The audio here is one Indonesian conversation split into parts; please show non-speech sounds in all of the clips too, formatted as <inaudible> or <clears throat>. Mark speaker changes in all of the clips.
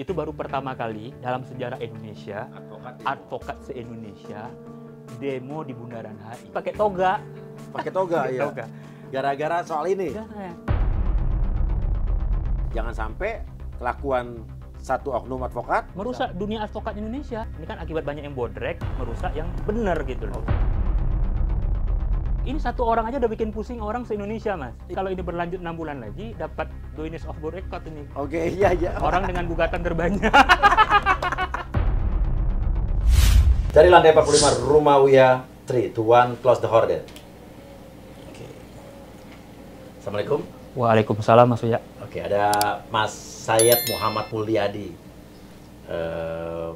Speaker 1: itu baru pertama kali dalam sejarah Indonesia advokat, se Indonesia demo di Bundaran HI pakai toga pakai toga ya gara-gara soal ini iya, iya.
Speaker 2: jangan sampai kelakuan
Speaker 1: satu oknum advokat merusak dunia advokat Indonesia ini kan akibat banyak yang bodrek merusak yang benar gitu loh okay ini satu orang aja udah bikin pusing orang se-Indonesia, Mas. Kalau ini berlanjut enam bulan lagi, dapat Guinness of World Record ini. Oke, okay, iya, iya. Orang dengan gugatan terbanyak.
Speaker 2: Dari <laughs> lantai 45, rumah Wia 3, 2, 1, close the horden. Oke. Okay. Assalamualaikum.
Speaker 1: Waalaikumsalam, Mas Wia. Oke, okay,
Speaker 2: ada Mas Sayed Muhammad Mulyadi. Uh,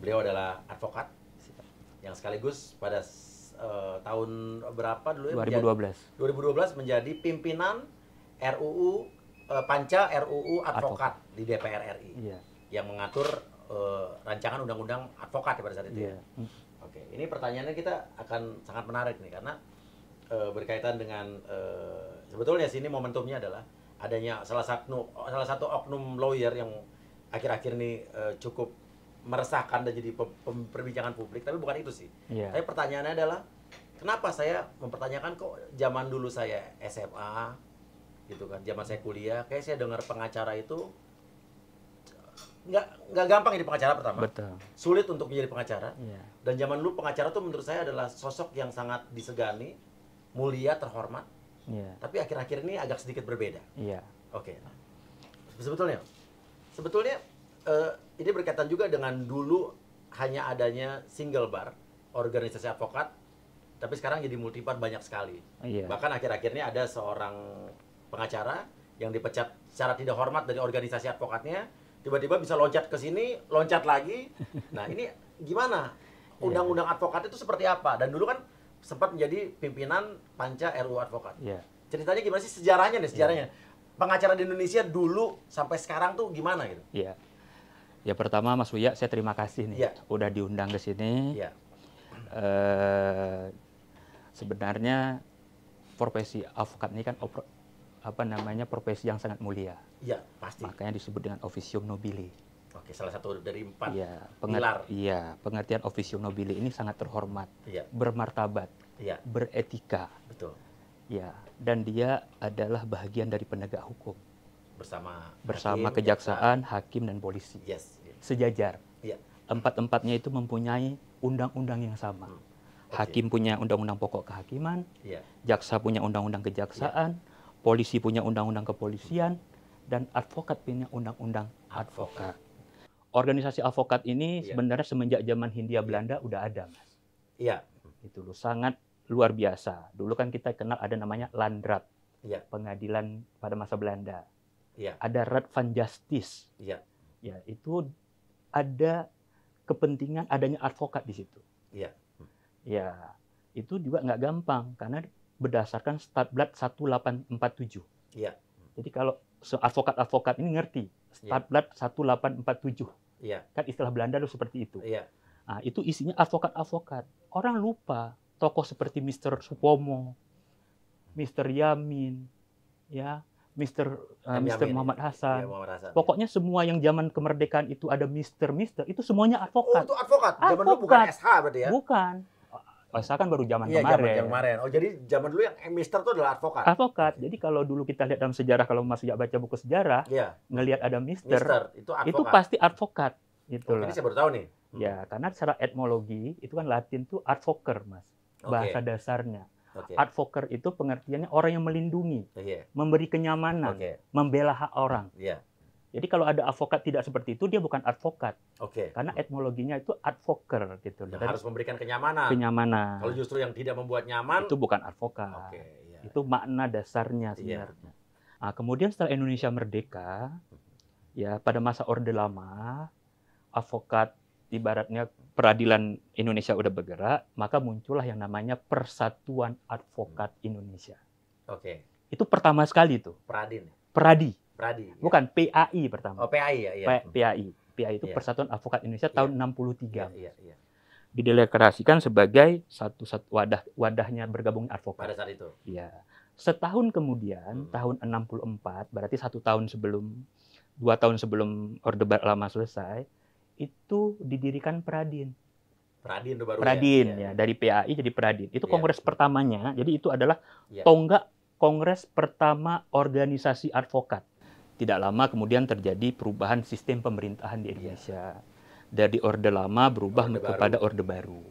Speaker 2: beliau adalah advokat yang sekaligus pada uh, tahun berapa dulu ya? 2012. Menjadi, 2012 menjadi pimpinan RUU uh, eh, Panca RUU Advokat Advok. di DPR RI. Yeah. Yang mengatur uh, rancangan undang-undang advokat pada saat itu. Yeah. Ya? Iya. Hmm. Oke, okay. ini pertanyaannya kita akan sangat menarik nih karena uh, berkaitan dengan uh, sebetulnya sini momentumnya adalah adanya salah satu salah satu oknum lawyer yang akhir-akhir ini uh, cukup meresahkan dan jadi perbincangan publik, tapi bukan itu sih. Yeah. Tapi pertanyaannya adalah kenapa saya mempertanyakan kok zaman dulu saya SMA gitu kan, zaman saya kuliah, kayak saya dengar pengacara itu nggak nggak gampang jadi pengacara pertama. Betul. Sulit untuk menjadi pengacara. Yeah. Dan zaman dulu pengacara tuh menurut saya adalah sosok yang sangat disegani, mulia, terhormat. Yeah. Tapi akhir-akhir ini agak sedikit berbeda. Yeah. Oke. Okay. Sebetulnya, sebetulnya uh, ini berkaitan juga dengan dulu hanya adanya single bar organisasi advokat tapi sekarang jadi multipart banyak sekali iya. bahkan akhir-akhirnya ada seorang pengacara yang dipecat secara tidak hormat dari organisasi advokatnya tiba-tiba bisa loncat ke sini loncat lagi <laughs> nah ini gimana iya. undang-undang advokat itu seperti apa dan dulu kan sempat menjadi pimpinan panca RU advokat yeah. ceritanya gimana sih sejarahnya nih sejarahnya yeah. pengacara di Indonesia dulu sampai sekarang tuh gimana gitu
Speaker 1: yeah Ya pertama Mas Wiya, saya terima kasih nih, ya. udah diundang ke sini. Ya. E, sebenarnya profesi avokat ini kan opro, apa namanya profesi yang sangat mulia. Iya pasti. Makanya disebut dengan officium nobili.
Speaker 2: Oke, salah satu dari empat ya, penger pilar. Iya,
Speaker 1: pengertian officium nobili ini sangat terhormat, ya. bermartabat, ya. beretika. Betul. Ya, dan dia adalah bagian dari penegak hukum
Speaker 2: bersama bersama hakim, kejaksaan,
Speaker 1: jaksa. hakim dan polisi. Yes. Sejajar. Yeah. Empat-empatnya itu mempunyai undang-undang yang sama. Hmm. Okay. Hakim punya undang-undang pokok kehakiman, yeah. jaksa punya undang-undang kejaksaan, yeah. polisi punya undang-undang kepolisian hmm. dan advokat punya undang-undang advokat. Organisasi advokat ini yeah. sebenarnya semenjak zaman Hindia iya. Belanda udah ada, Mas. Iya. Yeah. Itu loh sangat luar biasa. Dulu kan kita kenal ada namanya Landrat. Yeah. Pengadilan pada masa Belanda ya. ada red fund justice, ya. ya itu ada kepentingan adanya advokat di situ. Ya, ya itu juga nggak gampang karena berdasarkan blood 1847. Ya. Jadi kalau advokat-advokat ini ngerti start ya. 1847. Ya. Kan istilah Belanda itu seperti itu. Ya. Nah, itu isinya advokat-advokat. Orang lupa tokoh seperti Mr. Supomo, Mr. Yamin, ya Mister uh, Mister Muhammad iya, Hasan. Ya, Muhammad Hasan. Pokoknya semua yang zaman kemerdekaan itu ada Mister Mister itu semuanya oh, advokat. Oh, itu
Speaker 2: advokat. advokat. Zaman dulu bukan SH berarti ya? Bukan.
Speaker 1: Masa oh, kan baru zaman ya, kemarin. Zaman kemarin.
Speaker 2: Oh, jadi zaman dulu yang Mister itu adalah advokat.
Speaker 1: Advokat. Jadi kalau dulu kita lihat dalam sejarah kalau Mas Sejak baca buku sejarah, ya. ngelihat ada Mister, Mister itu, itu pasti advokat. Gitu oh, Ini saya baru tahu nih. Iya, hmm. Ya, karena secara etmologi itu kan Latin tuh advoker, Mas. Bahasa okay. dasarnya Okay. Advoker itu pengertiannya orang yang melindungi, okay. memberi kenyamanan, okay. membela hak orang. Yeah. Jadi kalau ada advokat tidak seperti itu dia bukan advokat. Oke. Okay. Karena etimologinya itu advoker gitu. Yang Dan harus memberikan kenyamanan. Kenyamanan. Kalau justru
Speaker 2: yang tidak membuat nyaman itu
Speaker 1: bukan advokat. Oke. Okay, iya. yeah. Itu makna dasarnya iya. sebenarnya. Yeah. Nah, kemudian setelah Indonesia merdeka, ya pada masa Orde Lama, advokat ibaratnya peradilan Indonesia udah bergerak, maka muncullah yang namanya Persatuan Advokat hmm. Indonesia. Oke. Okay. Itu pertama sekali tuh. Peradin. Peradi. Peradi. Ya. Bukan PAI pertama. Oh, PAI ya, iya. PAI. PAI itu ya. Persatuan Advokat Indonesia ya. tahun 63. Iya, iya, iya. Dideklarasikan sebagai satu, satu wadah wadahnya bergabung advokat. Pada saat itu. Iya. Setahun kemudian, hmm. tahun 64, berarti satu tahun sebelum dua tahun sebelum Orde Baru lama selesai, itu didirikan Pradin. Pradin baru ya? Pradin iya, ya, ya. ya dari PAI jadi Pradin. Itu iya. kongres pertamanya. Jadi itu adalah ya. tonggak kongres pertama organisasi advokat. Tidak lama kemudian terjadi perubahan sistem pemerintahan di iya. Indonesia. Ya. Dari orde lama berubah orde kepada baru. orde baru.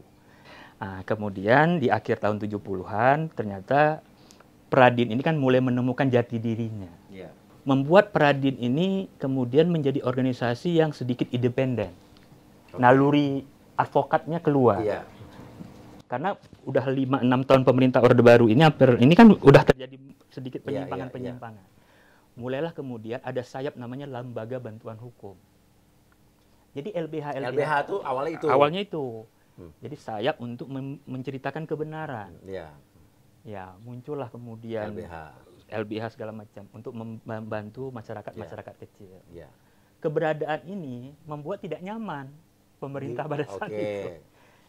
Speaker 1: Nah, kemudian di akhir tahun 70-an ternyata Pradin ini kan mulai menemukan jati dirinya membuat Peradin ini kemudian menjadi organisasi yang sedikit independen. Naluri advokatnya keluar. Iya. Karena udah 5 6 tahun pemerintah Orde Baru ini hampir ini kan udah terjadi sedikit iya, iya, penyimpangan-penyimpangan. Iya, iya, Mulailah kemudian ada sayap namanya Lembaga Bantuan Hukum. Jadi LBH LBH, LBH itu awalnya itu. Awalnya itu. Hmm. Jadi sayap untuk menceritakan kebenaran. Iya. Ya, muncullah kemudian LBH LBH segala macam untuk membantu masyarakat masyarakat yeah. kecil. Yeah. Keberadaan ini membuat tidak nyaman pemerintah pada saat okay. itu.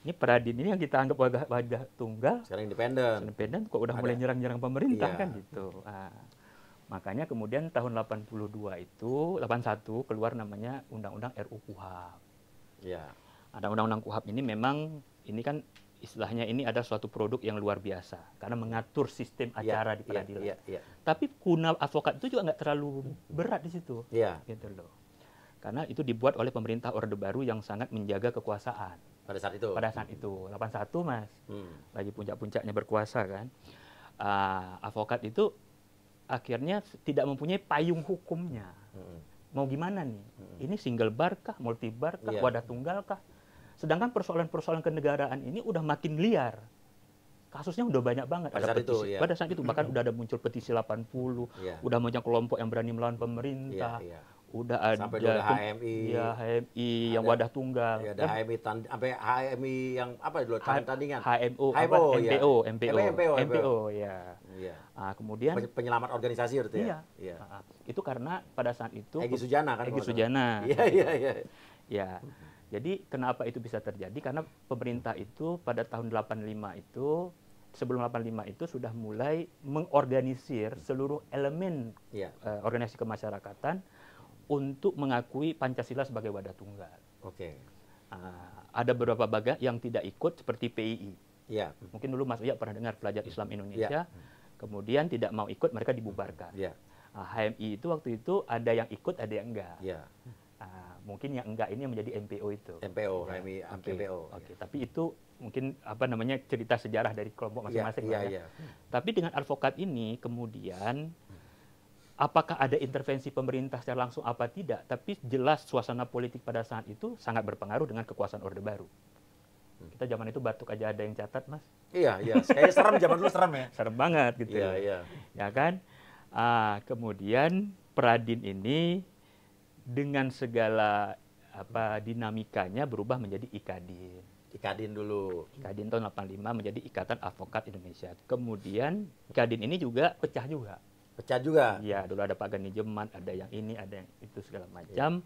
Speaker 1: Ini Peradin ini yang kita anggap wajah, wajah tunggal. Sekarang independen. Independen kok udah Ada. mulai nyerang-nyerang pemerintah yeah. kan gitu. Nah, makanya kemudian tahun 82 itu 81 keluar namanya Undang-Undang RUU KUHAP. Yeah. Ada Undang-Undang KUHAP ini memang ini kan istilahnya ini ada suatu produk yang luar biasa karena mengatur sistem iya, acara yeah, di iya, peradilan. Yeah, yeah, yeah. Tapi kuna advokat itu juga nggak terlalu berat di situ, yeah. gitu loh. Karena itu dibuat oleh pemerintah Orde Baru yang sangat menjaga kekuasaan. Pada saat itu. Pada saat itu, 81 mas, hmm. lagi puncak-puncaknya berkuasa kan. Uh, advokat itu akhirnya tidak mempunyai payung hukumnya. Hmm. Mau gimana nih? Hmm. Ini single bar kah, multi bar kah, yeah. wadah tunggal kah? Sedangkan persoalan-persoalan kenegaraan ini udah makin liar. Kasusnya udah banyak banget. Pada ada saat petisi, itu, ya. Pada saat itu bahkan <clears throat> udah ada muncul petisi 80, ya. udah banyak kelompok yang berani melawan pemerintah. Ya, ya udah ada sampai HMI ya HMI ada, iya, yang wadah tunggal ya ada kan? HMI
Speaker 2: tan, sampai HMI yang apa dulu tanding tandingan HMO, HMO MPO, ya. MPO, MPO, MPO,
Speaker 1: ya, ya. Nah, kemudian penyelamat organisasi itu ya, iya. ya. Nah, itu karena pada saat itu Egi Sujana kan Egi Sujana iya iya iya ya jadi kenapa itu bisa terjadi? Karena pemerintah itu pada tahun 85 itu sebelum 85 itu sudah mulai mengorganisir seluruh elemen yeah. Iya. uh, organisasi kemasyarakatan untuk mengakui Pancasila sebagai wadah tunggal. Oke. Okay. Uh, ada beberapa baga yang tidak ikut seperti PII. Ya. Mungkin dulu Mas Uya pernah dengar pelajar Islam Indonesia, Ya. kemudian tidak mau ikut mereka dibubarkan. Ya. Uh, ah, HMI itu waktu itu ada yang ikut ada yang enggak. Ya mungkin yang enggak ini yang menjadi MPO itu. MPO, ya. HMI MPO. Oke, okay. yeah. tapi itu mungkin apa namanya cerita sejarah dari kelompok iya, masing-masing iya, ya, ya, Tapi dengan advokat ini kemudian apakah ada intervensi pemerintah secara langsung apa tidak, tapi jelas suasana politik pada saat itu sangat berpengaruh dengan kekuasaan Orde Baru. Hmm. Kita zaman itu batuk aja ada yang catat, Mas. Iya, iya. Kayaknya serem zaman dulu serem ya. <laughs> Serem banget gitu. Iya, iya. Ya kan? Ah, kemudian Pradin ini dengan segala apa dinamikanya berubah menjadi IKADIN. IKADIN dulu. IKADIN tahun 85 menjadi Ikatan avokat Indonesia. Kemudian IKADIN ini juga pecah juga. Pecah juga. Iya, dulu ada Pak Gani Jemat, ada yang ini, ada yang itu segala macam.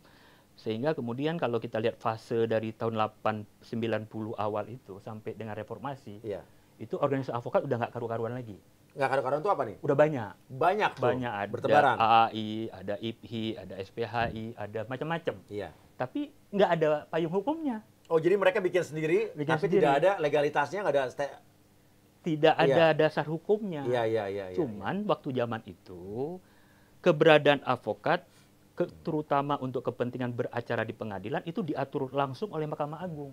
Speaker 1: Sehingga kemudian kalau kita lihat fase dari tahun 890 awal itu sampai dengan reformasi, iya. itu organisasi avokat udah nggak karu-karuan lagi nggak kadang-kadang itu apa nih? Udah banyak. Banyak tuh. Banyak ada bertebaran. AAI, ada IPHI, ada SPHI, ada macam-macam. Iya. Tapi
Speaker 2: nggak ada payung hukumnya. Oh, jadi mereka bikin sendiri, bikin tapi sendiri. tidak ada
Speaker 1: legalitasnya, nggak ada tidak iya. ada dasar hukumnya. Iya, iya, iya. iya, iya. Cuman iya. waktu zaman itu keberadaan avokat ke, terutama untuk kepentingan beracara di pengadilan itu diatur langsung oleh Mahkamah Agung.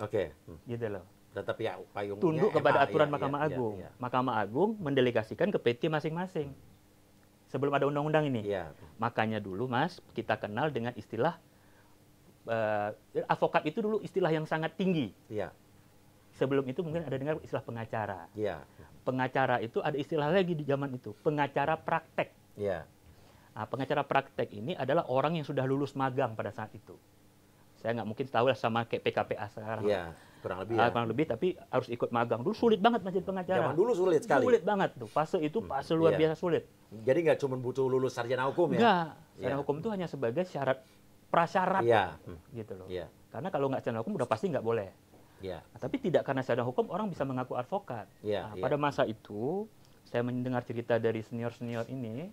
Speaker 1: Oke. Okay. Hmm. Gitu loh
Speaker 2: tetap ya payung tunduk kepada ya, aturan ya, Mahkamah ya, Agung. Ya, ya.
Speaker 1: Mahkamah Agung mendelegasikan ke PT masing-masing. Sebelum ada undang-undang ini. Ya. Makanya dulu Mas, kita kenal dengan istilah uh, eh, advokat itu dulu istilah yang sangat tinggi. Ya. Sebelum itu mungkin ada dengar istilah pengacara. Ya. Pengacara itu ada istilah lagi di zaman itu, pengacara praktek. Ya. Nah, pengacara praktek ini adalah orang yang sudah lulus magang pada saat itu. Saya nggak mungkin tahu lah sama kayak PKPA sekarang. Yeah kurang lebih ah, ya. kurang lebih tapi harus ikut magang dulu sulit banget menjadi pengacara zaman dulu sulit sekali sulit banget tuh fase itu hmm, fase luar iya. biasa sulit jadi nggak cuma butuh lulus sarjana hukum ya nggak sarjana iya. hukum itu hanya sebagai syarat prasyarat iya. gitu loh iya. karena kalau nggak sarjana hukum udah pasti nggak boleh iya. nah, tapi tidak karena sarjana hukum orang bisa mengaku advokat iya, nah, iya. pada masa itu saya mendengar cerita dari senior senior ini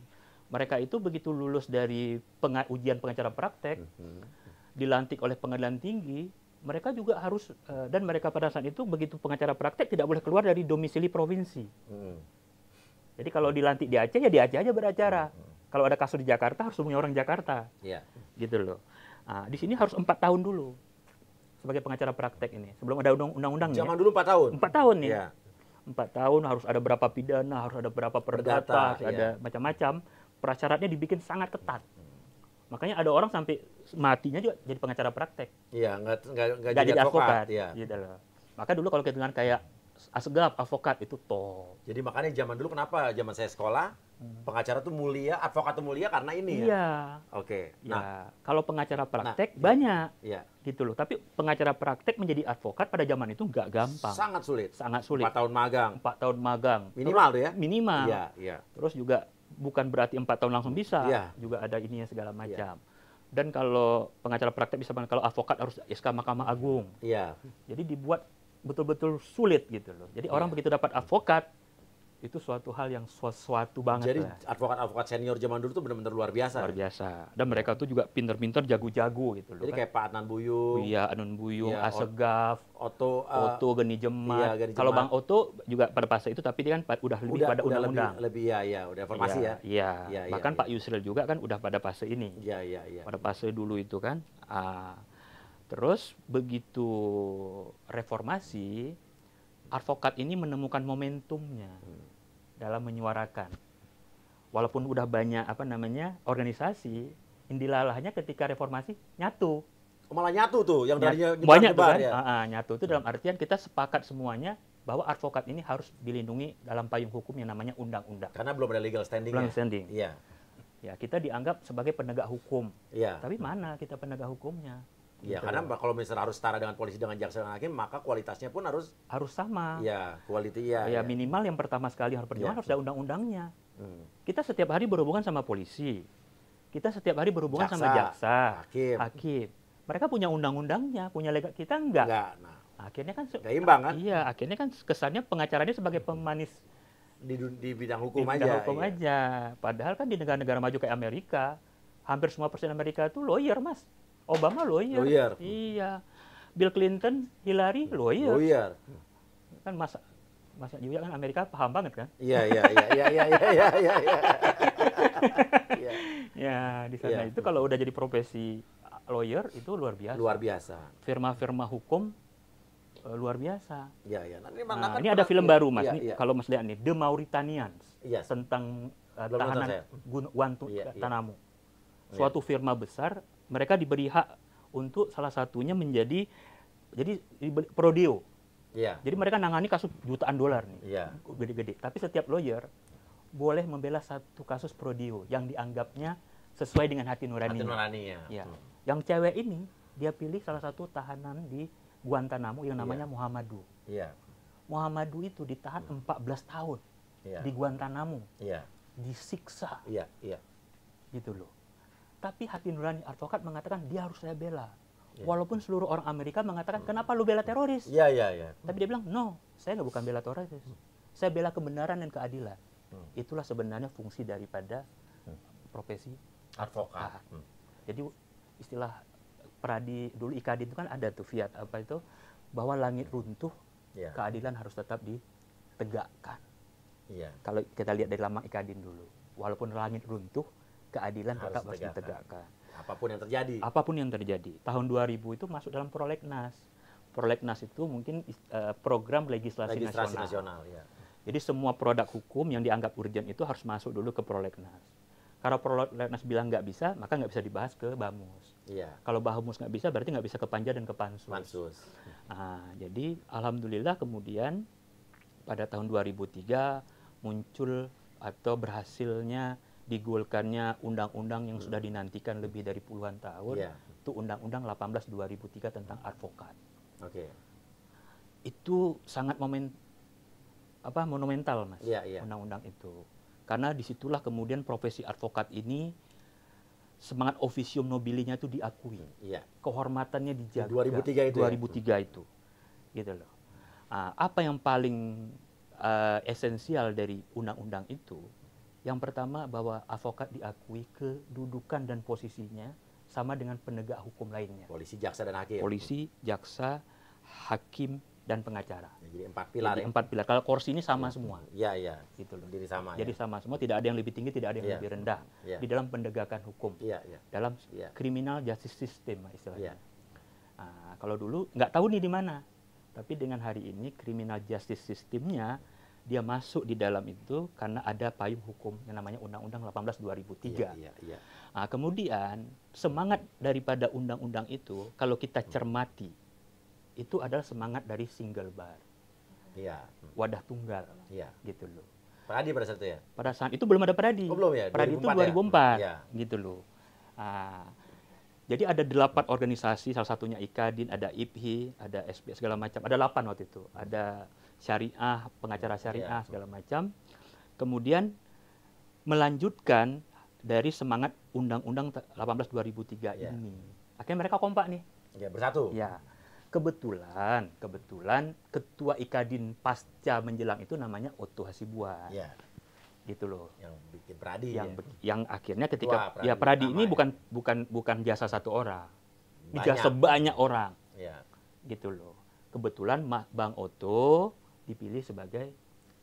Speaker 1: mereka itu begitu lulus dari penga ujian pengacara praktek -hmm. dilantik oleh pengadilan tinggi mereka juga harus uh, dan mereka pada saat itu begitu pengacara praktek tidak boleh keluar dari domisili provinsi. Hmm. Jadi kalau dilantik di Aceh ya di Aceh aja beracara. Hmm. hmm. Kalau ada kasus di Jakarta harus punya orang Jakarta. Yeah. Gitu loh. Nah, di sini harus empat tahun dulu sebagai pengacara praktek ini sebelum ada undang-undang. Zaman ya. dulu empat tahun. Empat tahun nih. Yeah. Empat tahun harus ada berapa pidana, harus ada berapa perdata, perdata ada iya. macam-macam. Prasyaratnya dibikin sangat ketat. Hmm Makanya ada orang sampai matinya juga jadi pengacara praktek. Iya, nggak nggak jadi, jadi advokat. advokat. Iya. Gitu loh. Maka dulu kalau kita dengar kayak asgap, advokat itu top. Jadi makanya
Speaker 2: zaman dulu kenapa zaman saya sekolah hmm. pengacara tuh
Speaker 1: mulia, advokat tuh mulia karena ini ya? iya. ya. Oke. Okay. Iya. Nah, ya. kalau pengacara nah, praktek nah, banyak. Iya. Gitu loh. Tapi pengacara praktek menjadi advokat pada zaman itu nggak gampang. Sangat sulit. Sangat sulit. Empat tahun magang. Empat tahun magang. Minimal Terus, tuh ya. Minimal. Iya, iya. Terus juga bukan berarti empat tahun langsung bisa, yeah. juga ada ininya segala iya. macam. Yeah. Dan kalau pengacara praktek bisa kalau avokat harus SK Mahkamah Agung. Yeah. Jadi dibuat betul-betul sulit gitu loh. Jadi yeah. orang iya. begitu dapat avokat, itu suatu hal yang sesuatu banget. Jadi
Speaker 2: advokat-advokat senior zaman dulu tuh benar-benar luar biasa. Luar biasa.
Speaker 1: Dan mereka tuh juga pinter-pinter jago-jago gitu loh. Jadi kan? kayak
Speaker 2: Pak Anan Buyung. Iya,
Speaker 1: Anun Buyung, iya, Asegaf,
Speaker 2: Oto, uh, eh, Oto Geni
Speaker 1: Jemat. Iya, Kalau Bang Oto juga pada fase itu tapi dia kan udah lebih pada undang-undang.
Speaker 2: Lebih, lebih ya, ya, udah formasi iya, ya. Iya.
Speaker 1: iya. iya Bahkan iya, Pak Yusril juga kan udah pada fase ini. Iya, iya, iya. Pada fase dulu itu kan. Uh, terus begitu reformasi advokat ini menemukan momentumnya. Hmm dalam menyuarakan. Walaupun udah banyak apa namanya organisasi, indilalahnya ketika reformasi nyatu. Malah nyatu tuh yang dari banyak tuh kan. Ya. Uh, uh, nyatu itu dalam artian kita sepakat semuanya bahwa advokat ini harus dilindungi dalam payung hukum yang namanya undang-undang. Karena belum ada legal
Speaker 2: standing. Belum ya? standing.
Speaker 1: Iya. Ya, kita dianggap sebagai penegak hukum. Iya.
Speaker 2: Tapi mana kita penegak hukumnya? Ya, gitu. karena kalau misalnya harus setara dengan polisi dengan jaksa dan hakim, maka kualitasnya pun harus
Speaker 1: harus sama. Iya, iya, ya, kualitas ya, ya. minimal yang pertama sekali harus perjuangan ya. harus ada undang-undangnya. Hmm. Kita setiap hari berhubungan sama polisi. Kita setiap hari berhubungan jaksa, sama jaksa, hakim. hakim. Mereka punya undang-undangnya, punya legal kita enggak. Enggak. Nah, akhirnya kan enggak imbang kan? Iya, akhirnya kan kesannya pengacaranya sebagai pemanis di, di bidang hukum di bidang aja. hukum iya. aja. Padahal kan di negara-negara maju kayak Amerika, hampir semua persen Amerika itu lawyer, Mas. Obama lawyer. lawyer. Iya. Bill Clinton, Hillary lawyer. Lawyer. Kan masa masa juga kan Amerika paham banget kan? Iya iya iya iya iya iya iya. Ya. ya di sana ya. itu kalau udah jadi profesi lawyer itu luar biasa. Luar biasa. Firma-firma hukum eh, luar biasa. Iya iya. Nah, ini, nah, ini ada film baru Mas ya, nih, ya. kalau Mas lihat nih The Mauritanians Ya. tentang uh, tahanan Guantanamo. ya, Ya. Suatu firma besar mereka diberi hak untuk salah satunya menjadi jadi prodeo. Yeah. Jadi mereka nangani kasus jutaan dolar nih, yeah. gede-gede. Tapi setiap lawyer boleh membela satu kasus prodeo yang dianggapnya sesuai dengan hati nurani. Hati nurani ya. ya. Hmm. Yang cewek ini dia pilih salah satu tahanan di Guantanamo yang namanya yeah. Muhammadu. Yeah. Muhammadu itu ditahan hmm. 14 tahun yeah. di Guantanamo. Yeah. Disiksa. yeah. Yeah. Gitu loh. Tapi hati nurani advokat mengatakan dia harus saya bela. Yeah. Walaupun seluruh orang Amerika mengatakan hmm. kenapa lu bela teroris? Iya iya iya. Tapi dia bilang no, saya nggak bukan bela teroris. Hmm. Saya bela kebenaran dan keadilan. Hmm. Itulah sebenarnya fungsi daripada profesi advokat. Ah. Hmm. Jadi istilah peradi dulu ikadin itu kan ada tuh fiat apa itu bahwa langit runtuh, yeah. keadilan harus tetap ditegakkan. Yeah. Kalau kita lihat dari lama ikadin dulu, walaupun langit runtuh, keadilan harus tetap harus ditegakkan. Apapun yang terjadi. Apapun yang terjadi. Tahun 2000 itu masuk dalam prolegnas. Prolegnas itu mungkin uh, program legislasi, legislasi nasional. nasional ya. Jadi semua produk hukum yang dianggap urgent itu harus masuk dulu ke prolegnas. Kalau prolegnas bilang nggak bisa, maka nggak bisa dibahas ke bamus. Iya. Kalau bamus nggak bisa, berarti nggak bisa ke panja dan ke pansus. Pansus. Nah, jadi alhamdulillah kemudian pada tahun 2003 muncul atau berhasilnya digolkannya undang-undang yang sudah dinantikan lebih dari puluhan tahun, yeah. itu Undang-Undang 18 2003 tentang advokat. Okay. Itu sangat momen apa monumental, Mas. Yeah, yeah. Undang-undang itu. Karena disitulah kemudian profesi advokat ini semangat officium nobilinya itu diakui. Yeah. Kehormatannya dijaga. 2003 itu. 2003 ya? itu. Gitu loh. Nah, apa yang paling uh, esensial dari undang-undang itu yang pertama bahwa avokat diakui kedudukan dan posisinya sama dengan penegak hukum lainnya. Polisi, jaksa dan hakim. Polisi, jaksa, hakim dan pengacara. Ya, jadi empat pilar. Jadi ya? empat pilar. Kalau kursi ini sama ya. semua.
Speaker 2: Iya iya. Gitu loh. Jadi sama. Jadi ya.
Speaker 1: sama semua. Tidak ada yang lebih tinggi, tidak ada yang ya. lebih rendah. Ya. Di dalam penegakan hukum. Iya iya. Dalam ya. justice system istilahnya. Ya. Nah, kalau dulu nggak tahu nih di mana, tapi dengan hari ini kriminal justice sistemnya dia masuk di dalam itu karena ada payung hukum yang namanya Undang-Undang 18 2003. Iya, iya, iya. Nah, kemudian semangat daripada undang-undang itu kalau kita hmm. cermati itu adalah semangat dari single bar. Iya. Wadah tunggal. Iya. Gitu loh.
Speaker 2: Peradi pada saat itu ya?
Speaker 1: Pada saat itu belum ada peradi. Oh, belum ya? Peradi 2004 itu 2004 ya? Iya. gitu loh. Nah, jadi ada delapan organisasi, salah satunya IKADIN, ada IPHI, ada SP segala macam. Ada delapan waktu itu. Ada syariah, pengacara ya, syariah segala macam. Kemudian melanjutkan dari semangat Undang-Undang 18 2003 ya. ini. Akhirnya mereka kompak nih. Ya, bersatu. Ya. Kebetulan, kebetulan ketua IKADIN pasca menjelang itu namanya Otto Hasibuan. Ya gitu loh yang bikin Pradi yang ya? yang akhirnya ketika Wah, ya Pradi ini ya. bukan bukan bukan jasa satu orang banyak. jasa banyak orang ya. gitu loh kebetulan Bang Oto dipilih sebagai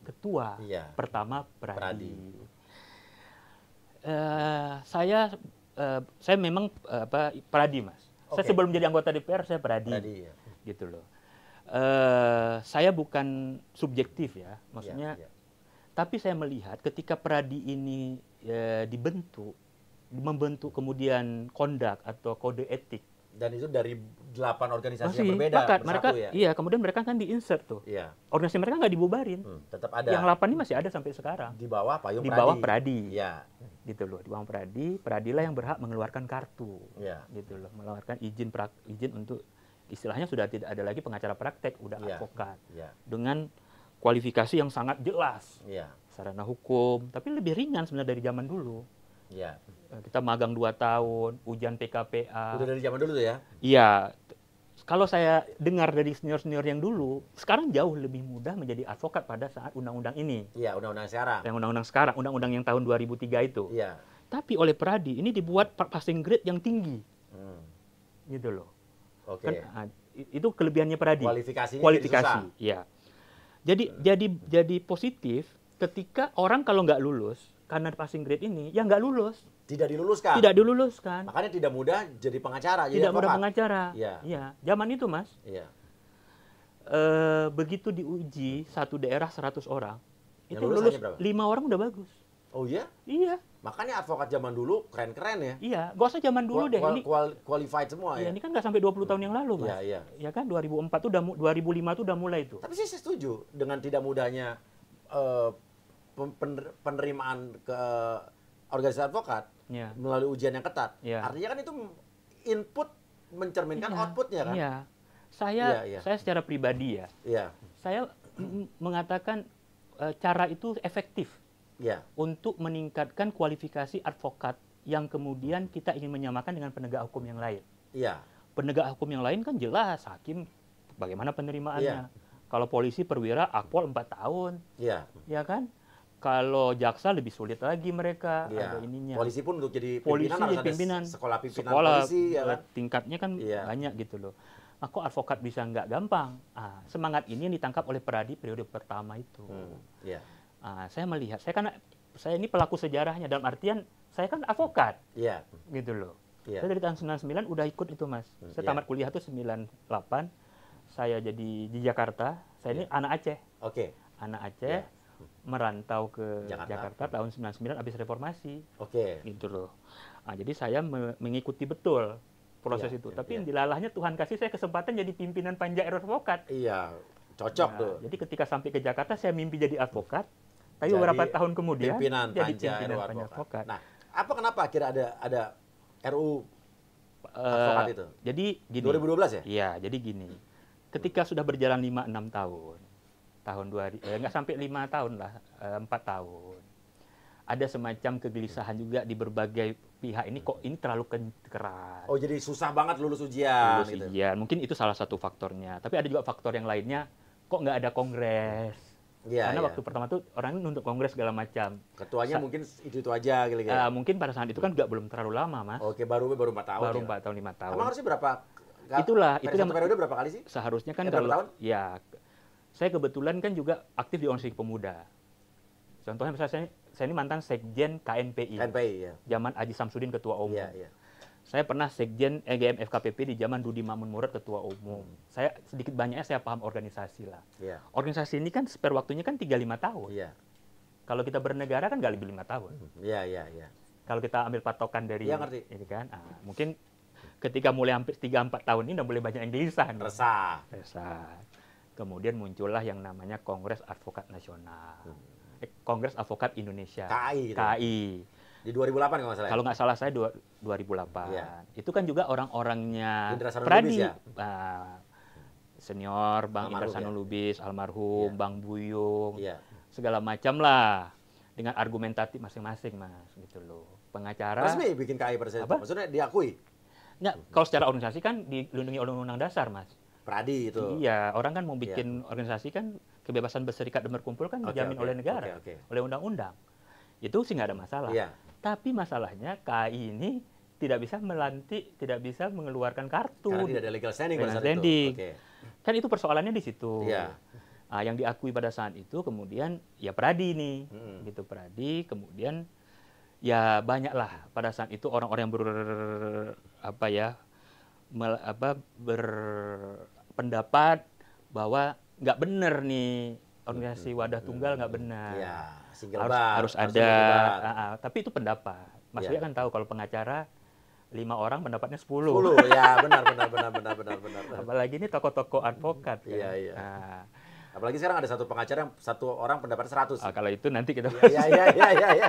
Speaker 1: ketua ya. pertama Pradi, Pradi. Uh, eh, saya uh, saya memang uh, apa Pradi mas okay. saya sebelum jadi anggota DPR saya Pradi, Pradi ya. gitu loh uh, saya bukan subjektif ya maksudnya ya, ya tapi saya melihat ketika peradi ini e, dibentuk, membentuk kemudian kondak atau kode etik. Dan itu dari
Speaker 2: delapan organisasi Masih, yang berbeda. Bakat, mereka, ya? Iya,
Speaker 1: kemudian mereka kan diinsert tuh. Iya. Organisasi mereka nggak dibubarin. Hmm, tetap ada. Yang delapan ini masih ada sampai sekarang. Di bawah payung di bawah peradi. peradi. Iya. Gitu loh, di bawah peradi, peradilah yang berhak mengeluarkan kartu. Iya. Gitu loh, mengeluarkan izin pra, izin untuk istilahnya sudah tidak ada lagi pengacara praktek, udah ya. advokat. iya. Dengan kualifikasi yang sangat jelas. ya. Sarana hukum, tapi lebih ringan sebenarnya dari zaman dulu. ya. Kita magang dua tahun, ujian PKPA. Udah dari zaman dulu tuh ya? Iya. Kalau saya dengar dari senior-senior yang dulu, sekarang jauh lebih mudah menjadi advokat pada saat undang-undang ini. Iya, undang-undang sekarang. Yang undang-undang sekarang, undang-undang yang tahun 2003 itu. Iya. Tapi oleh Pradi ini dibuat passing grade yang tinggi. Hmm. Gitu loh. Oke. Okay. Kan, ah, itu kelebihannya Pradi. Kualifikasinya Kualifikasi, Iya. Jadi jadi jadi positif ketika orang kalau nggak lulus karena passing grade ini ya nggak lulus. Tidak diluluskan. Tidak diluluskan. Makanya tidak mudah jadi pengacara. Tidak jadi mudah pengacara. Iya. Iya. Zaman itu mas. Iya. E, begitu diuji satu daerah 100 orang, yang itu lulus lima orang udah bagus. Oh iya? Iya. Makanya advokat zaman dulu keren-keren ya. Iya, gak usah zaman dulu deh. ini qual qualified semua iya, ya. ini kan gak sampai 20 tahun yang lalu, Mas. Iya, iya. Ya kan 2004 tuh udah 2005 tuh udah mulai itu. Tapi sih saya setuju dengan
Speaker 2: tidak mudahnya uh, penerimaan ke organisasi advokat iya. melalui ujian
Speaker 1: yang ketat. Iya. Artinya
Speaker 2: kan itu input mencerminkan
Speaker 1: iya. outputnya kan. Iya. Saya saya secara pribadi ya. Iya. Saya mengatakan eh, cara itu efektif yeah. untuk meningkatkan kualifikasi advokat yang kemudian kita ingin menyamakan dengan penegak hukum yang lain. Ya. Penegak hukum yang lain kan jelas hakim bagaimana penerimaannya. Yeah. Kalau polisi perwira akpol 4 tahun. Iya. Ya kan? Kalau jaksa lebih sulit lagi mereka ya. ada ininya. Polisi pun untuk jadi pimpinan polisi harus jadi pimpinan. Ada sekolah pimpinan sekolah, polisi ya kan? tingkatnya kan ya. banyak gitu loh. Nah, kok advokat bisa nggak gampang? Ah, semangat ini yang ditangkap oleh Peradi periode pertama itu. Hmm. Ya. Nah, saya melihat, saya kan saya ini pelaku sejarahnya dalam artian saya kan avokat Yeah. Gitu loh. Yeah. Saya dari tahun 99 udah ikut itu, Mas. Hmm, saya yeah. tamat kuliah tuh 98. Saya jadi di Jakarta. Saya yeah. ini iya. anak Aceh. Oke. Okay. Anak Aceh yeah. merantau ke Jakarta, Jakarta tahun 99 habis reformasi. Oke. Okay. Gitu loh. Nah, jadi saya me mengikuti betul proses yeah, itu. Yeah, Tapi yeah. yang dilalahnya Tuhan kasih saya kesempatan jadi pimpinan Panja Error Advokat. Iya. Yeah. Cocok nah, tuh. Jadi ketika sampai ke Jakarta saya mimpi jadi advokat. Hmm
Speaker 2: tapi jadi, beberapa tahun kemudian pimpinan jadi panja, pimpinan RU advokat. advokat. Nah, apa kenapa akhirnya ada ada RU eh, advokat itu?
Speaker 1: Jadi gini. 2012 ya? Iya, jadi gini. Ketika sudah berjalan 5 6 tahun. Tahun enggak eh, sampai 5 tahun lah, eh, empat tahun. Ada semacam kegelisahan juga di berbagai pihak ini kok ini terlalu keras. Oh, jadi susah banget lulus ujian lulus gitu. Ujian. Mungkin itu salah satu faktornya, tapi ada juga faktor yang lainnya kok nggak ada kongres Ya, Karena ya. waktu pertama tuh orang untuk kongres segala macam. Ketuanya Sa mungkin itu itu aja gitu ya. Uh, mungkin pada saat itu kan nggak belum terlalu lama, Mas. Oke, baru baru 4 tahun. Baru 4 ya? tahun, 5 tahun. Emang harusnya
Speaker 2: berapa? Itulah, itu yang periode berapa kali
Speaker 1: sih? Seharusnya kan kalau ya, tahun? ya saya kebetulan kan juga aktif di organisasi Pemuda. Contohnya misalnya saya, saya ini mantan sekjen KNPI. KNPI ya. Zaman Aji Samsudin ketua umum. Iya, iya saya pernah sekjen EGM FKPP di zaman Dudi Mamun Murad ketua umum. Hmm. Saya sedikit banyaknya saya paham organisasi lah. Yeah. Organisasi ini kan spare waktunya kan lima tahun. Yeah. Kalau kita bernegara kan gak lebih lima tahun. Hmm, iya, yeah, iya, yeah, iya. Yeah. Kalau kita ambil patokan dari yeah, ngerti. ini kan, ah, mungkin ketika mulai hampir tiga empat tahun ini udah mulai banyak yang gelisah. Resah. Resah. Kemudian muncullah yang namanya Kongres Advokat Nasional. Hmm. Eh, Kongres Advokat Indonesia. KAI. Gitu ya? KAI di
Speaker 2: 2008 kalau nggak
Speaker 1: salah. Ya? Kalau nggak salah saya 2008. Ya. Itu kan juga orang-orangnya Pradi, ya? Nah, senior Bang Indra ya? Sanulubis, ya? almarhum ya. Bang Buyung, Ya. segala macam lah dengan argumentatif masing-masing mas gitu loh. Pengacara resmi
Speaker 2: bikin kai Persepsi. Apa? Maksudnya diakui.
Speaker 1: ya kalau secara organisasi kan dilindungi oleh Undang-Undang Dasar mas. Pradi itu. Iya, orang kan mau iya. bikin ya. organisasi kan kebebasan berserikat dan berkumpul kan okay, dijamin okay, oleh negara, okay, okay. oleh undang-undang. Itu sih nggak ada masalah. Yeah. Tapi masalahnya KAI ini tidak bisa melantik, tidak bisa mengeluarkan kartu. Karena tidak ada
Speaker 2: legal standing pada saat itu. Okay.
Speaker 1: Kan itu persoalannya di situ. Yeah. Iya. Nah, yang diakui pada saat itu kemudian ya Pradi nih, hmm. gitu Pradi. Kemudian ya banyaklah pada saat itu orang-orang yang ber apa ya mel, apa berpendapat bahwa nggak benar nih organisasi hmm. wadah tunggal nggak benar. Yeah single harus, bar, harus ada. Uh, uh, tapi itu pendapat. Mas yeah. kan tahu kalau pengacara lima orang pendapatnya sepuluh. Sepuluh, <laughs> ya benar, benar, benar, benar, benar, benar. Apalagi ini toko-toko advokat. Kan. Iya, kan? yeah, iya. Yeah. Nah, Apalagi sekarang ada satu pengacara yang satu orang pendapatnya seratus Uh, kalau itu nanti kita Iya iya iya iya iya.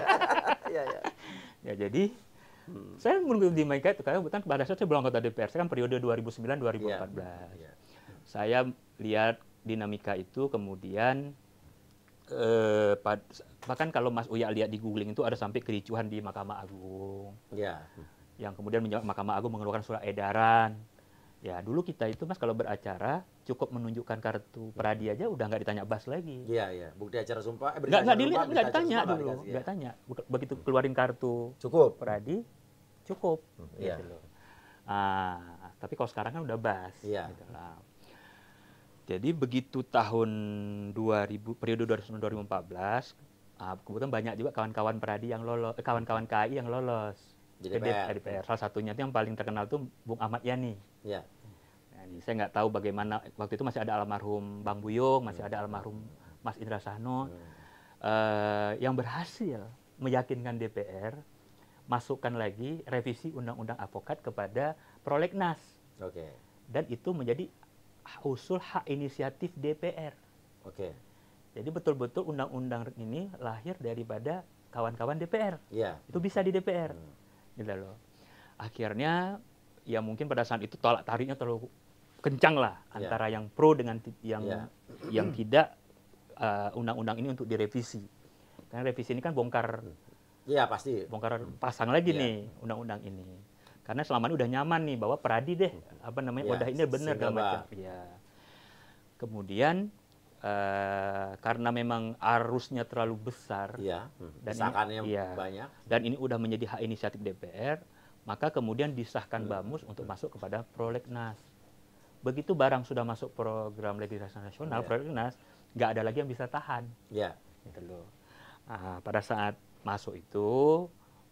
Speaker 1: Ya, <laughs> ya. ya jadi hmm. saya menunggu di Mega itu karena bukan pada saat saya belum anggota DPR, saya kan periode 2009 2014. Yeah. Yeah. Saya lihat dinamika itu kemudian Eh, bahkan kalau Mas Uya lihat di googling itu ada sampai kericuhan di Mahkamah Agung. Ya. Yang kemudian Mahkamah Agung mengeluarkan surat edaran. Ya, dulu kita itu Mas kalau beracara cukup menunjukkan kartu peradi aja udah nggak ditanya bas lagi. Iya,
Speaker 2: iya. Bukti acara sumpah eh nggak nggak dilihat nggak ditanya sumpah, dulu, ya.
Speaker 1: nggak ya. tanya. Begitu hmm. keluarin kartu cukup peradi cukup. Iya. Gitu Ah, tapi kalau sekarang kan udah bas. Iya. Gitu jadi begitu tahun 2000 periode 2014 uh, ah, kebetulan banyak juga kawan-kawan peradi yang lolos, eh, kawan-kawan KI yang lolos Jadi ke DPR. Salah satunya itu yang paling terkenal tuh Bung Ahmad Yani. Ya. Yani, nah, saya nggak tahu bagaimana waktu itu masih ada almarhum Bang Buyung, masih hmm. ada almarhum Mas Indra Sahno hmm. uh, yang berhasil meyakinkan DPR masukkan lagi revisi undang-undang avokat kepada prolegnas. Oke. Okay. Dan itu menjadi usul hak inisiatif DPR. Oke. Okay. Jadi betul-betul undang-undang ini lahir daripada kawan-kawan DPR. Yeah. Itu bisa di DPR. Hmm. Gitu loh. Akhirnya ya mungkin pada saat itu tolak tariknya terlalu kencang lah iya. antara yang pro dengan yang yeah. yang tidak eh, undang-undang uh, ini untuk direvisi. Karena revisi ini kan bongkar Iya pasti. Bongkar pasang lagi yeah. nih undang-undang ini. Karena selama ini udah nyaman nih bahwa peradi deh apa namanya ya, wadah ini benar gak macam. Ya. Kemudian Uh, karena memang arusnya terlalu besar ya, dan hmm. ini, ya, banyak dan ini udah menjadi hak inisiatif DPR maka kemudian disahkan hmm. BAMUS untuk hmm. masuk kepada prolegnas begitu barang sudah masuk program legislasi nasional ya. prolegnas nggak ada lagi yang bisa tahan ya gitu loh nah, pada saat masuk itu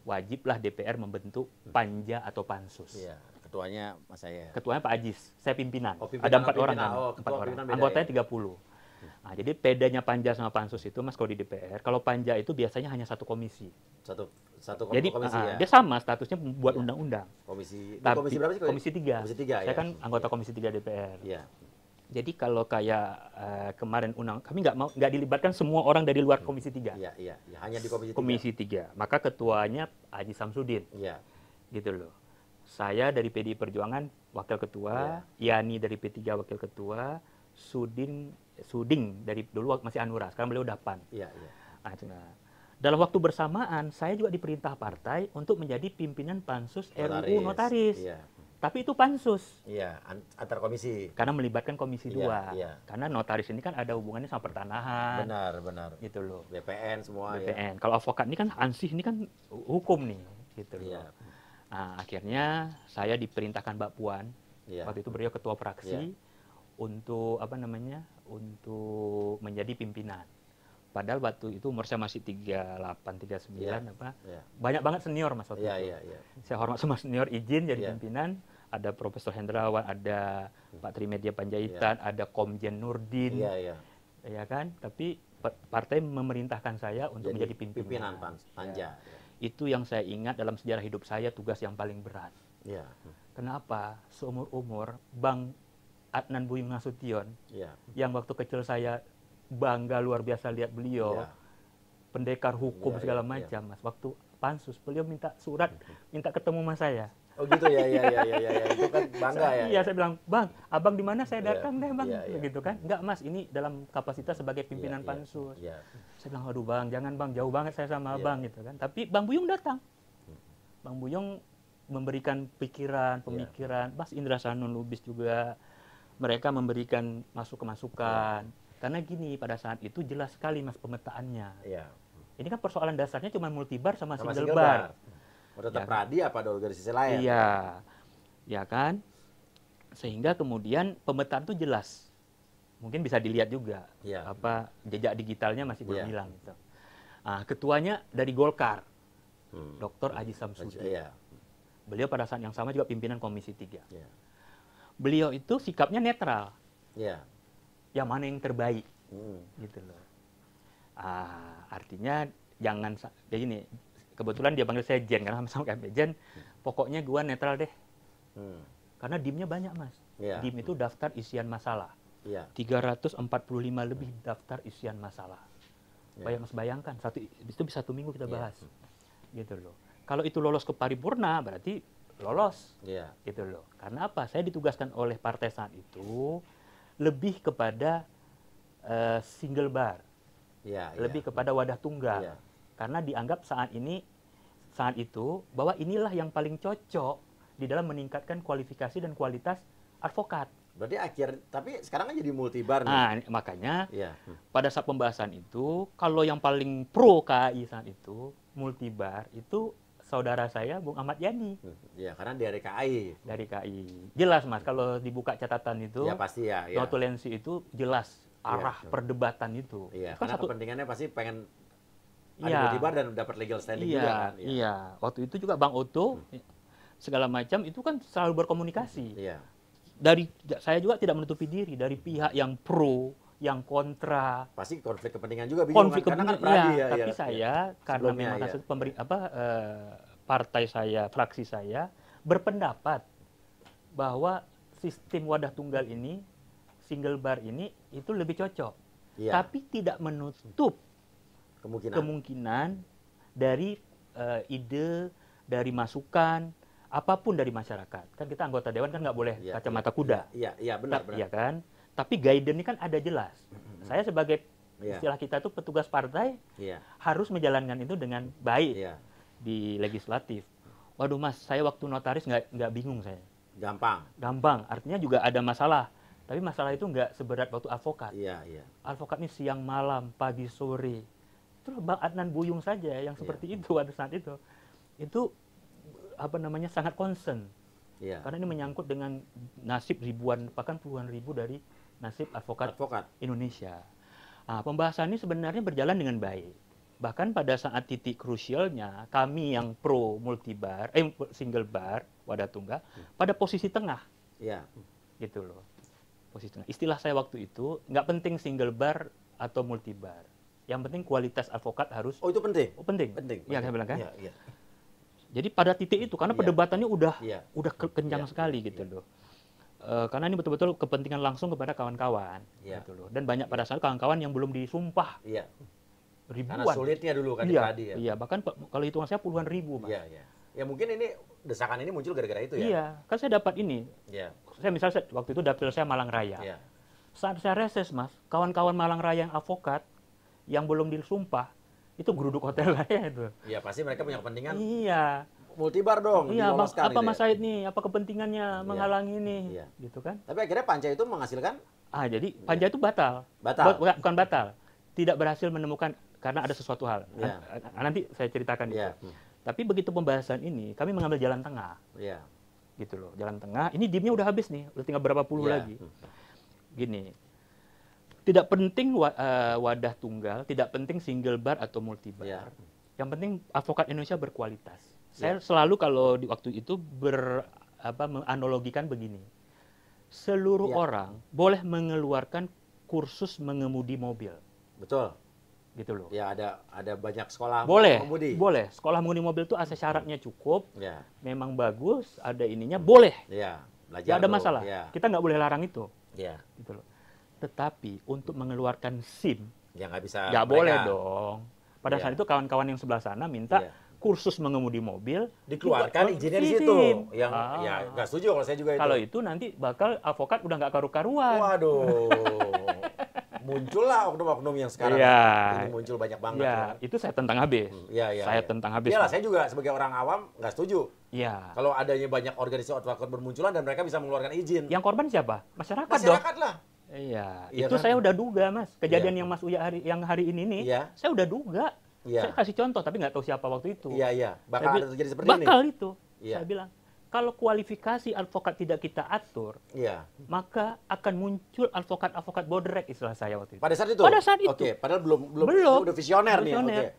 Speaker 1: wajiblah DPR membentuk hmm. panja atau pansus. Iya. Ketuanya Mas saya. Ketuanya Pak Ajis, saya pimpinan. Oh, pimpinan Ada empat oh, orang kan? Oh, empat orang. Anggotanya ya? puluh. Hmm. Nah, jadi bedanya panja sama pansus itu, Mas, kalau di DPR, kalau panja itu biasanya hanya satu komisi. Satu satu kom jadi, komisi uh, ya. Dia sama statusnya buat iya. undang-undang. Komisi Tapi, komisi berapa sih? Komisi tiga. Komisi tiga Saya ya. kan anggota komisi tiga DPR. Iya. Jadi kalau kayak uh, kemarin undang, kami nggak mau nggak dilibatkan semua orang dari luar hmm. Komisi 3. Iya, iya, ya, hanya di Komisi 3. Komisi 3. Maka ketuanya Haji Samsudin. Iya. Gitu loh. Saya dari PDI Perjuangan wakil ketua, ya. Yani dari P3 wakil ketua, Sudin Suding dari dulu masih Anura, sekarang beliau udah PAN. Iya, iya. Nah, nah, dalam waktu bersamaan, saya juga diperintah partai untuk menjadi pimpinan pansus RUU Notaris. Iya tapi itu pansus.
Speaker 2: Iya, antar komisi.
Speaker 1: Karena melibatkan komisi iya, dua. Iya. Karena notaris ini kan ada hubungannya sama pertanahan. Benar, benar. Gitu loh. BPN semua. BPN. Ya. Kalau avokat ini kan ansih ini kan hukum nih, gitu loh. Iya. Nah, akhirnya saya diperintahkan Mbak Puan. Iya. Waktu itu beliau ketua fraksi iya. untuk apa namanya? Untuk menjadi pimpinan. Padahal waktu itu umur saya masih 38, 39 yeah. apa. Yeah. Banyak banget senior Mas waktu yeah, itu. Yeah, yeah. Saya hormat sama senior izin jadi yeah. pimpinan ada Profesor Hendrawan, ada Pak Trimedia Panjaitan, yeah. ada Komjen Nurdin, yeah, yeah. ya kan? Tapi partai memerintahkan saya untuk Jadi, menjadi pimpinan, pimpinan pan, iya. panja. Yeah. Itu yang saya ingat dalam sejarah hidup saya tugas yang paling berat. Iya. Kenapa seumur umur Bang Adnan Buyung Nasution iya. yang waktu kecil saya bangga luar biasa lihat beliau yeah. pendekar hukum ya, segala ya, macam, ya. mas. Waktu pansus beliau minta surat, mhm. minta ketemu mas saya. Oh gitu ya, ya, ya, ya, ya, ya, itu kan bangga ya. Iya, saya bilang, bang, abang di mana saya iya. datang deh bang, yeah, iya. gitu kan? Enggak mas, ini dalam kapasitas sebagai iya, pimpinan pansus. iya. Saya bilang, aduh bang, jangan bang, jauh banget saya sama abang gitu kan. Tapi bang Buyung datang, hmm. bang Buyung memberikan pikiran, pemikiran, Mas Indra Sanun Lubis juga mereka memberikan masuk kemasukan. Karena gini, pada saat itu jelas sekali mas pemetaannya. Iya. Ini kan persoalan dasarnya cuma multibar sama, single, bar.
Speaker 2: Oh, tetap ya Pradi kan? apa ada organisasi lain?
Speaker 1: Iya, ya kan. Sehingga kemudian pemetaan itu jelas. Mungkin bisa dilihat juga ya. apa jejak digitalnya masih belum ya. hilang gitu. Nah, ketuanya dari Golkar, hmm. Dr. Aji Samsudi. Ya. Beliau pada saat yang sama juga pimpinan Komisi 3. Ya. Beliau itu sikapnya netral. Iya. Ya. Yang mana yang terbaik, hmm. gitu loh. Ah, artinya jangan jadi ini kebetulan dia panggil saya Jen karena sama-sama kayak Jen hmm. pokoknya gua netral deh hmm. karena dimnya banyak mas yeah. dim itu daftar isian masalah yeah. Iya. 345 lebih hmm. daftar isian masalah yeah. bayang bayangkan satu itu bisa satu minggu kita iya. bahas yeah. gitu loh kalau itu lolos ke paripurna berarti lolos yeah. gitu loh karena apa saya ditugaskan oleh partai saat itu lebih kepada uh, single bar yeah, iya. lebih yeah. kepada wadah tunggal yeah karena dianggap saat ini saat itu bahwa inilah yang paling cocok di dalam meningkatkan kualifikasi dan kualitas advokat. Berarti akhir tapi sekarang kan jadi multibar nih. Nah, makanya ya. Hmm. pada saat pembahasan itu kalau yang paling pro KAI saat itu multibar itu saudara saya Bung Ahmad Yani. Ya, karena dari KAI. Dari KAI. Jelas Mas kalau dibuka catatan itu. Ya pasti ya. ya. Notulensi itu jelas iya, arah ya. perdebatan itu. Iya, kan karena satu, kepentingannya pasti pengen ada iya. di bar dan dapat legal standing iya, juga kan. Iya. iya. Waktu itu juga Bang Oto hmm. segala macam itu kan selalu berkomunikasi. Hmm, iya. Dari saya juga tidak menutupi diri dari pihak yang pro yang kontra. Pasti konflik
Speaker 2: kepentingan juga konflik kan? kepentingan, karena kan iya, ya, ya, tapi ya, saya ya. karena Sebelumnya, memang
Speaker 1: ya. pemberi apa uh, partai saya, fraksi saya berpendapat bahwa sistem wadah tunggal ini, single bar ini itu lebih cocok. Ya. Tapi tidak menutup kemungkinan, kemungkinan dari uh, ide, dari masukan, apapun dari masyarakat. Kan kita anggota dewan kan nggak boleh ya, kacamata ya, kuda. Iya, iya ya, benar, benar. ya kan? Tapi guidance ini kan ada jelas. Mm, mm, mm. Saya sebagai ya. istilah kita itu petugas partai ya. harus menjalankan itu dengan baik ya. di legislatif. Waduh mas, saya waktu notaris nggak nggak bingung saya. Gampang. Gampang. Artinya juga ada masalah. Tapi masalah itu nggak seberat waktu avokat Iya, iya. Advokat ini siang malam, pagi sore justru Bang Adnan Buyung saja yang iya. seperti yeah. itu pada saat itu itu apa namanya sangat concern yeah. karena ini menyangkut dengan nasib ribuan bahkan puluhan ribu dari nasib advokat, advokat. Indonesia nah, pembahasan ini sebenarnya berjalan dengan baik bahkan pada saat titik krusialnya kami yang pro multibar eh single bar wadah tunggal hmm. pada posisi tengah yeah. gitu loh posisi tengah istilah saya waktu itu nggak penting single bar atau multibar yang penting kualitas advokat harus. Oh itu penting. Oh penting. Penting. Iya saya bilang kan. Ya, ya. Jadi pada titik itu karena iya. perdebatannya udah ya. udah kencang ya, sekali gitu ya. loh. uh, karena ini betul-betul kepentingan langsung kepada kawan-kawan ya. gitu loh. Dan banyak iya. pada saat kawan-kawan yang belum disumpah. Iya. Ribuan. Karena sulitnya dulu kan tadi iya, ya. Iya, bahkan kalau hitungan saya puluhan ribu, Mas. Iya, iya. Ya mungkin ini desakan ini muncul gara-gara itu ya. Iya, kan saya dapat ini. Iya. Saya misalnya waktu itu dapil saya Malang Raya. Iya. Saat saya reses, Mas, kawan-kawan Malang Raya yang avokat yang belum disumpah itu geruduk hotel <laughs> aja itu.
Speaker 2: Iya pasti mereka punya kepentingan.
Speaker 1: Iya. Multibar dong. Iya. Mas, apa Mas Said nih? Apa kepentingannya iya. menghalangi nih? ini? Iya. Gitu kan? Tapi akhirnya Panca itu menghasilkan. Ah jadi iya. Panca itu batal. Batal. Bukan, bukan batal. Tidak berhasil menemukan karena ada sesuatu hal. Iya. Nanti saya ceritakan iya. itu. Hmm. Tapi begitu pembahasan ini, kami mengambil jalan tengah. Iya. Gitu loh, jalan tengah. Ini dimnya udah habis nih, udah tinggal berapa puluh iya. lagi. Hmm. Gini, tidak penting eh, wadah tunggal, tidak penting single bar atau multi bar. Yeah. Yang penting advokat Indonesia berkualitas. Ya. Saya selalu kalau di waktu itu ber apa menganalogikan begini. Seluruh yeah. orang boleh mengeluarkan kursus mengemudi mobil. Betul. Gitu loh. Ya ada ada banyak sekolah boleh, mengemudi. Boleh. Sekolah mengemudi mobil itu asal syaratnya cukup. Ya. Memang bagus, ada ininya, boleh. Ya. Belajar ya, ada masalah. Ya. Kita nggak boleh larang itu. Ya. Gitu loh. Tetapi untuk mengeluarkan SIM,
Speaker 2: ya nggak bisa. Nggak boleh dong.
Speaker 1: Pada yeah. saat itu kawan-kawan yang sebelah sana minta yeah. kursus mengemudi mobil dikeluarkan di, izinnya di situ. Yang ah. ya nggak setuju kalau saya juga itu. Kalau itu nanti bakal avokat udah nggak karu-karuan. Waduh. <laughs> muncullah oknum-oknum yang sekarang ya. ini muncul banyak banget. Ya, itu saya tentang habis. Hmm, ya, ya, saya ya. tentang habis. Iyalah, saya
Speaker 2: juga sebagai orang awam nggak setuju. Ya. Kalau adanya banyak organisasi advokat bermunculan dan mereka bisa mengeluarkan izin. Yang korban
Speaker 1: siapa? Masyarakat, Masyarakat dong. lah. Iya, iya. Itu kan? saya udah duga, Mas. Kejadian iya. yang Mas Uya hari yang hari ini nih, iya. saya udah duga. Iya. Saya kasih contoh tapi nggak tahu siapa waktu itu. Iya, iya. Bakal saya, terjadi seperti bakal ini. Bakal itu. Iya. Saya bilang, kalau kualifikasi advokat tidak kita atur, ya. maka akan muncul advokat-advokat bodrek istilah saya waktu itu. Pada saat itu. Pada saat itu. Oke, okay. padahal belum belum, belum. udah visioner, visioner. nih. Okay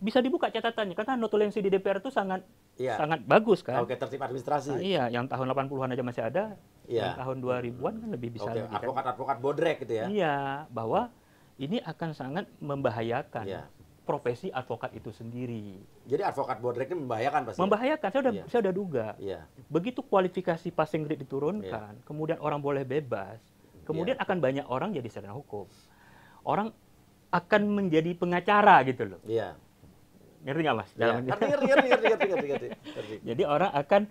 Speaker 1: bisa dibuka catatannya karena notulensi di DPR itu sangat ya. sangat bagus kan. Oke, tertib administrasi. Nah, iya, yang tahun 80-an aja masih ada. Ya. Yang tahun 2000-an kan lebih bisa Oke, lagi. Kan? advokat-advokat bodrek gitu ya. Iya, bahwa ini akan sangat membahayakan ya. profesi advokat itu sendiri.
Speaker 2: Jadi advokat bodrek ini membahayakan pasti. Ya?
Speaker 1: Membahayakan, saya sudah ya. saya udah duga. Ya. Begitu kualifikasi passing grade diturunkan, ya. kemudian orang boleh bebas, iya. kemudian ya. akan banyak orang jadi sarjana hukum. Orang akan menjadi pengacara gitu loh. Iya Ngerti nggak mas? Ya, ngerti, ngerti, ngerti, ngerti, ngerti, ngerti, ngerti, ngerti. <laughs> Jadi orang akan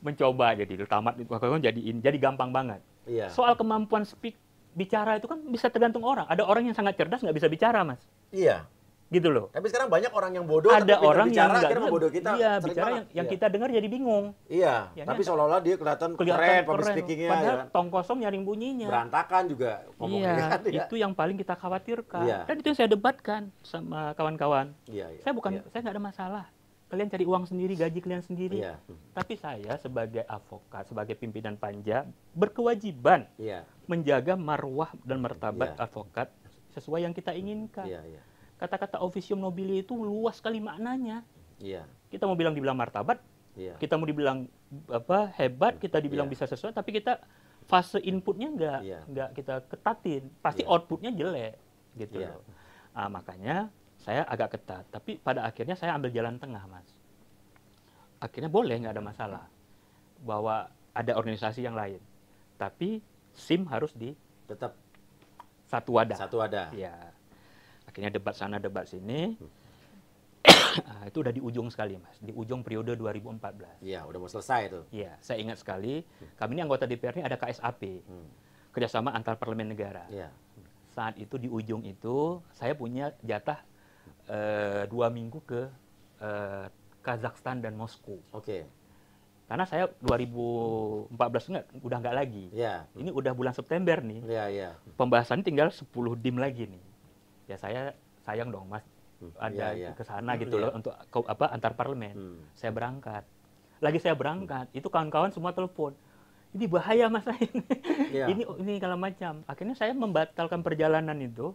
Speaker 1: mencoba jadi tamat jadi jadi gampang banget. Iya. Soal kemampuan speak bicara itu kan bisa tergantung orang. Ada orang yang sangat cerdas nggak bisa bicara mas.
Speaker 2: Iya gitu loh. Tapi sekarang banyak orang yang bodoh ada tapi orang bicara, yang akhirnya bodoh kita. Iya, bicara yang, yang iya. kita
Speaker 1: dengar jadi bingung.
Speaker 2: Iya, ya, tapi kan? seolah-olah dia kelihatan, kelihatan keren, public speakingnya. Ya Padahal ya. Kan?
Speaker 1: tong kosong nyaring bunyinya. Berantakan juga ngomongnya. Iya, kan, ya. itu yang paling kita khawatirkan. Iya. Dan itu yang saya debatkan sama kawan-kawan. Iya, iya, saya bukan, iya. saya nggak ada masalah. Kalian cari uang sendiri, gaji kalian sendiri. Iya. Tapi saya sebagai avokat, sebagai pimpinan panja, berkewajiban iya. menjaga marwah dan martabat iya. avokat sesuai yang kita inginkan. Iya, iya kata-kata officium nobile itu luas sekali maknanya. Iya. Kita mau bilang dibilang martabat, iya. kita mau dibilang apa hebat, kita iya. dibilang iya. bisa sesuai, tapi kita fase inputnya nggak iya. nggak kita ketatin, pasti iya. outputnya jelek gitu iya. Nah, makanya saya agak ketat, tapi pada akhirnya saya ambil jalan tengah, mas. Akhirnya boleh nggak ada masalah bahwa ada organisasi yang lain, tapi SIM harus di tetap satu wadah. Satu wadah. Ya akhirnya debat sana debat sini hmm. <coughs> itu udah di ujung sekali mas di ujung periode 2014 iya udah mau selesai itu iya saya ingat sekali kami ini anggota DPR ini ada KSAP hmm. kerjasama antar parlemen negara ya. saat itu di ujung itu saya punya jatah uh, dua minggu ke uh, Kazakhstan dan Moskow oke okay karena saya 2014 enggak, udah nggak lagi. Yeah. Ini udah bulan September nih. Yeah, yeah. Pembahasan tinggal 10 dim lagi nih ya saya sayang dong mas hmm. ada yeah, yeah. ke gitu yeah. loh untuk ke, apa antar parlemen hmm. saya berangkat lagi saya berangkat hmm. itu kawan-kawan semua telepon ini bahaya mas <laughs> ini yeah. ini ini kalau macam akhirnya saya membatalkan perjalanan itu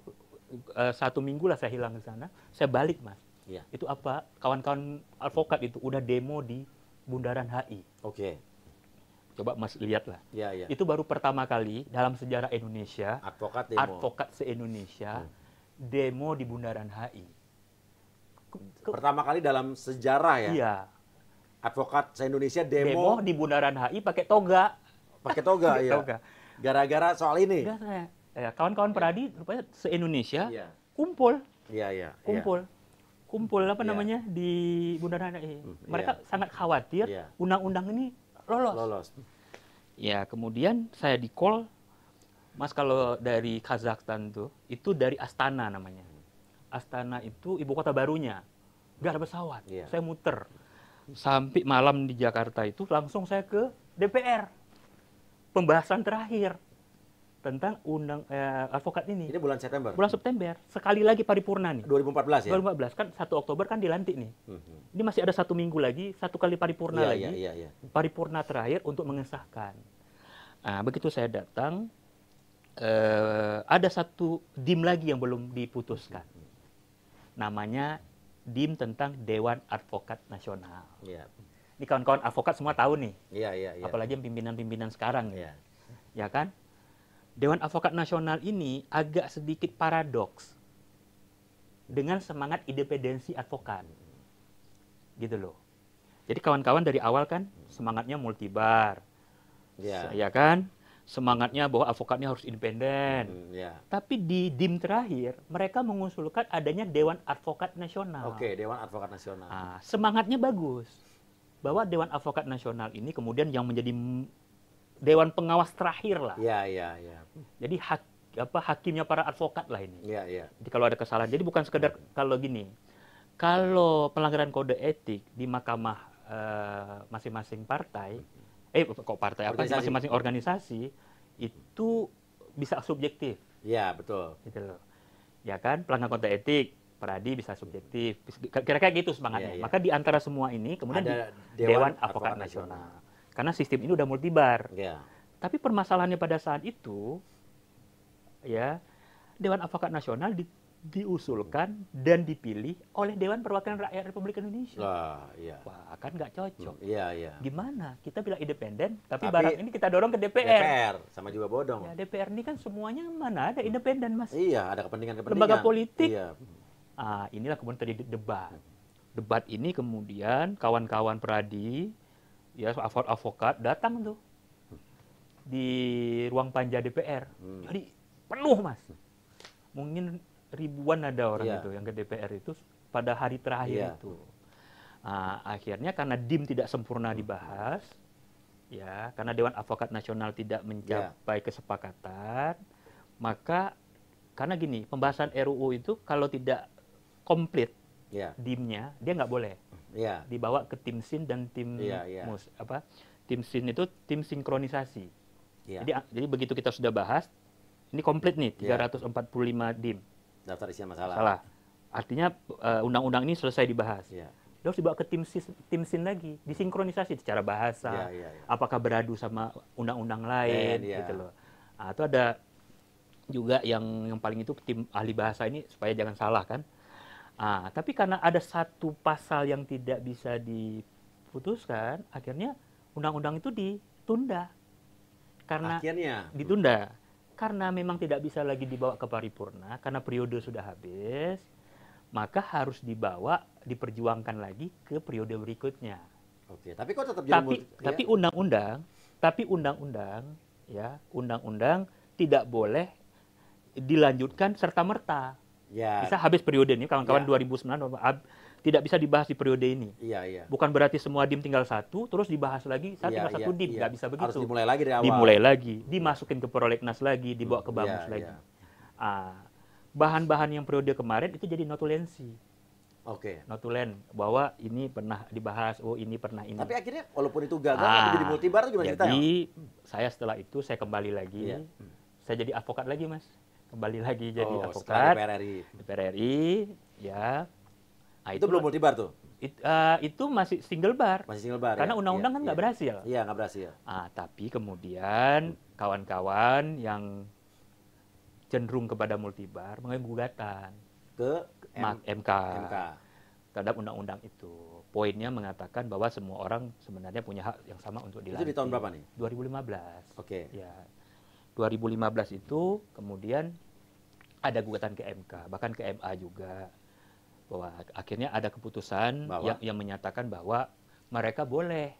Speaker 1: eh, satu minggu lah saya hilang ke sana saya balik mas yeah. itu apa kawan-kawan advokat itu udah demo di bundaran HI oke okay coba Mas lihatlah. Ya, ya. Itu baru pertama kali dalam sejarah Indonesia advokat demo. advokat se-Indonesia hmm demo di Bundaran HI.
Speaker 2: Ke, Pertama kali dalam sejarah ya. Iya.
Speaker 1: Advokat se-Indonesia demo, demo di Bundaran HI pakai toga. Pakai toga, iya. Gara-gara soal ini. Gara-gara. Ya, kawan-kawan iya. peradi rupanya se-Indonesia ya. kumpul. Iya, iya. iya. Kumpul. Ya. Kumpul apa ya. namanya di Bundaran HI. Mm, iya. Mereka ya. sangat khawatir undang-undang ya. ini lolos. Lolos. Ya, kemudian saya di call Mas kalau dari Kazakhstan tuh itu dari Astana namanya. Astana itu ibu kota barunya. Gak ada pesawat. Yeah. Saya muter. Sampai malam di Jakarta itu langsung saya ke DPR. Pembahasan terakhir tentang undang eh, advokat ini. Ini bulan September. Bulan September. Sekali lagi paripurna nih. 2014 ya. 2014 kan 1 Oktober kan dilantik nih. Hmm. Ini masih ada satu minggu lagi, satu kali paripurna yeah, lagi. Yeah, yeah, yeah. Paripurna terakhir untuk mengesahkan. Nah, begitu saya datang, uh, ada satu dim lagi yang belum diputuskan. Namanya dim tentang Dewan Advokat Nasional. Ya. Ini kawan-kawan advokat semua tahu nih. Iya, iya, Apalagi yang pimpinan-pimpinan sekarang ya. Ya kan? Dewan Advokat Nasional ini agak sedikit paradoks dengan semangat independensi advokat. Gitu loh. Jadi kawan-kawan dari awal kan semangatnya multibar. Ya. ya kan? semangatnya bahwa avokatnya harus independen. Hmm, yeah. Tapi di dim terakhir mereka mengusulkan adanya Dewan Advokat Nasional. Oke, okay, Dewan Advokat Nasional. Nah, semangatnya bagus bahwa Dewan Advokat Nasional ini kemudian yang menjadi dewan pengawas terakhir lah. Iya, yeah, iya, iya. Jadi hak apa hakimnya para advokat lah ini. Iya, iya. Jadi kalau ada kesalahan, jadi bukan sekedar ya, ya. kalau gini. Kalau pelanggaran kode etik di mahkamah eh, masing-masing uh, masing -masing partai, hmm eh kok partai apa sih masing-masing organisasi itu bisa subjektif. Iya betul. Gitu loh. Ya kan pelanggan kode etik Peradi bisa subjektif. Kira-kira gitu semangatnya. Ya, ya. Maka di antara semua ini kemudian Ada di Dewan, Dewan Advokat Nasional. Nasional. Karena sistem ini udah multibar. Ya. Tapi permasalahannya pada saat itu ya Dewan Advokat Nasional di, diusulkan dan dipilih oleh Dewan Perwakilan Rakyat Republik Indonesia. Wah, iya. Wah, akan nggak cocok. Hmm, iya, iya. Gimana? Kita bilang independen, tapi, tapi barang ini kita dorong ke DPR. DPR, sama juga bodong. Ya, DPR ini kan semuanya mana ada independen, Mas. Iya, ada kepentingan-kepentingan. Lembaga politik. Iya. Ah, inilah kemudian terjadi debat. Debat ini kemudian kawan-kawan peradi, ya avokat-avokat datang tuh di ruang panja DPR. Hmm. Jadi penuh, Mas. Mungkin ribuan ada orang yeah. itu yang ke DPR itu pada hari terakhir yeah. itu. Nah, akhirnya karena DIM tidak sempurna hmm. dibahas, ya karena Dewan Advokat Nasional tidak iya. mencapai yeah. kesepakatan, maka karena gini pembahasan RUU itu kalau tidak komplit yeah. dim dia nggak boleh yeah. dibawa ke tim sin dan tim yeah, yeah. mus apa tim sin itu tim sinkronisasi. Yeah. Jadi jadi begitu kita sudah bahas ini komplit nih 345 yeah. DIM Daftar isian masalah. Salah. Artinya eh, undang-undang uh, ini selesai dibahas. Ya. Dia harus dibawa ke tim sis, tim sin lagi, disinkronisasi secara bahasa. Ya, ya, ya. Apakah beradu sama undang-undang lain ya, ya. gitu loh. Nah, itu ada juga yang yang paling itu tim ahli bahasa ini supaya jangan salah kan. Ah, tapi karena ada satu pasal yang tidak bisa diputuskan, akhirnya undang-undang itu ditunda. Karena akhirnya ditunda karena memang tidak bisa lagi dibawa ke paripurna karena periode sudah habis maka harus dibawa diperjuangkan lagi ke periode berikutnya. Oke, tapi kok tetap jadi tapi ya? tapi undang-undang, tapi undang-undang ya, undang-undang tidak boleh dilanjutkan serta merta. Ya. Bisa habis periode ini kawan-kawan ya. 2009 tidak bisa dibahas di periode ini. Iya, iya. Bukan berarti semua dim tinggal satu, terus dibahas lagi, satu tinggal iya, satu iya, dim, iya. nggak bisa begitu. Harus dimulai lagi dari awal. Dimulai lagi, iya. dimasukin ke prolegnas lagi, dibawa ke hmm, bamus lagi. Ah, bahan-bahan yang periode kemarin itu jadi notulensi. Oke. Okay. Notulen bahwa ini pernah dibahas, oh ini pernah ini. Tapi
Speaker 2: akhirnya walaupun itu gagal, ah, jadi multibar gimana jadi, Jadi
Speaker 1: saya setelah itu saya kembali lagi, yeah. saya jadi advokat lagi mas, kembali lagi jadi oh, advokat DPR RI. DPR RI, ya Nah, itu, belum multi bar tuh. It, uh, itu masih single bar. Masih single bar. Ya? Karena undang-undang ya, kan iya. nggak ya. berhasil. Iya nggak berhasil. Ah tapi kemudian kawan-kawan yang cenderung kepada multibar bar mengajukan gugatan ke M- MK. MK terhadap undang-undang itu. Poinnya mengatakan bahwa semua orang sebenarnya punya hak yang sama untuk dilantik. Itu di tahun berapa nih? 2015. Oke. Okay. Ya. 2015 itu kemudian ada gugatan ke MK, bahkan ke MA juga bahwa akhirnya ada keputusan bahwa? yang yang menyatakan bahwa mereka boleh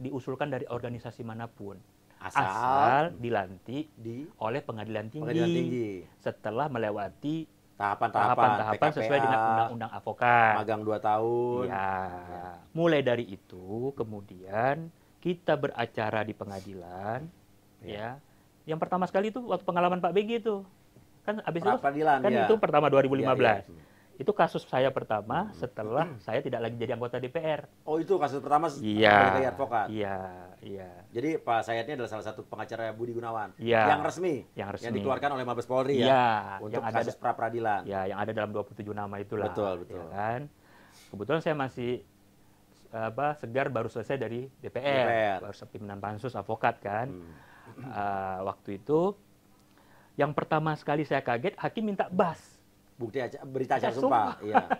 Speaker 1: diusulkan dari organisasi manapun asal, asal dilantik di oleh pengadilan tinggi, pengadilan tinggi setelah melewati tahapan-tahapan sesuai dengan undang-undang avokat. Magang dua tahun. Ya. Mulai dari itu kemudian kita beracara di pengadilan ya. ya. Yang pertama sekali itu waktu pengalaman Pak Begi itu. Kan habis itu kan ya. itu pertama 2015. Ya, ya. Itu kasus saya pertama hmm. setelah hmm. saya tidak lagi jadi anggota DPR. Oh, itu kasus
Speaker 2: pertama iya, sebagai advokat. Iya, iya. Jadi Pak Sayatnya adalah salah satu pengacara Budi Gunawan
Speaker 1: iya, yang resmi yang resmi yang dikeluarkan oleh Mabes Polri ya, ya untuk yang kasus pra peradilan. Ya, yang ada dalam 27 nama itulah. Betul, ya betul. Ya kan? Kebetulan saya masih apa segar baru selesai dari DPR, DPR. baru sepi pansus advokat kan. Hmm. Uh, waktu itu yang pertama sekali saya kaget hakim minta bas bukti aja, berita acara ya, sumpah. Iya. Kan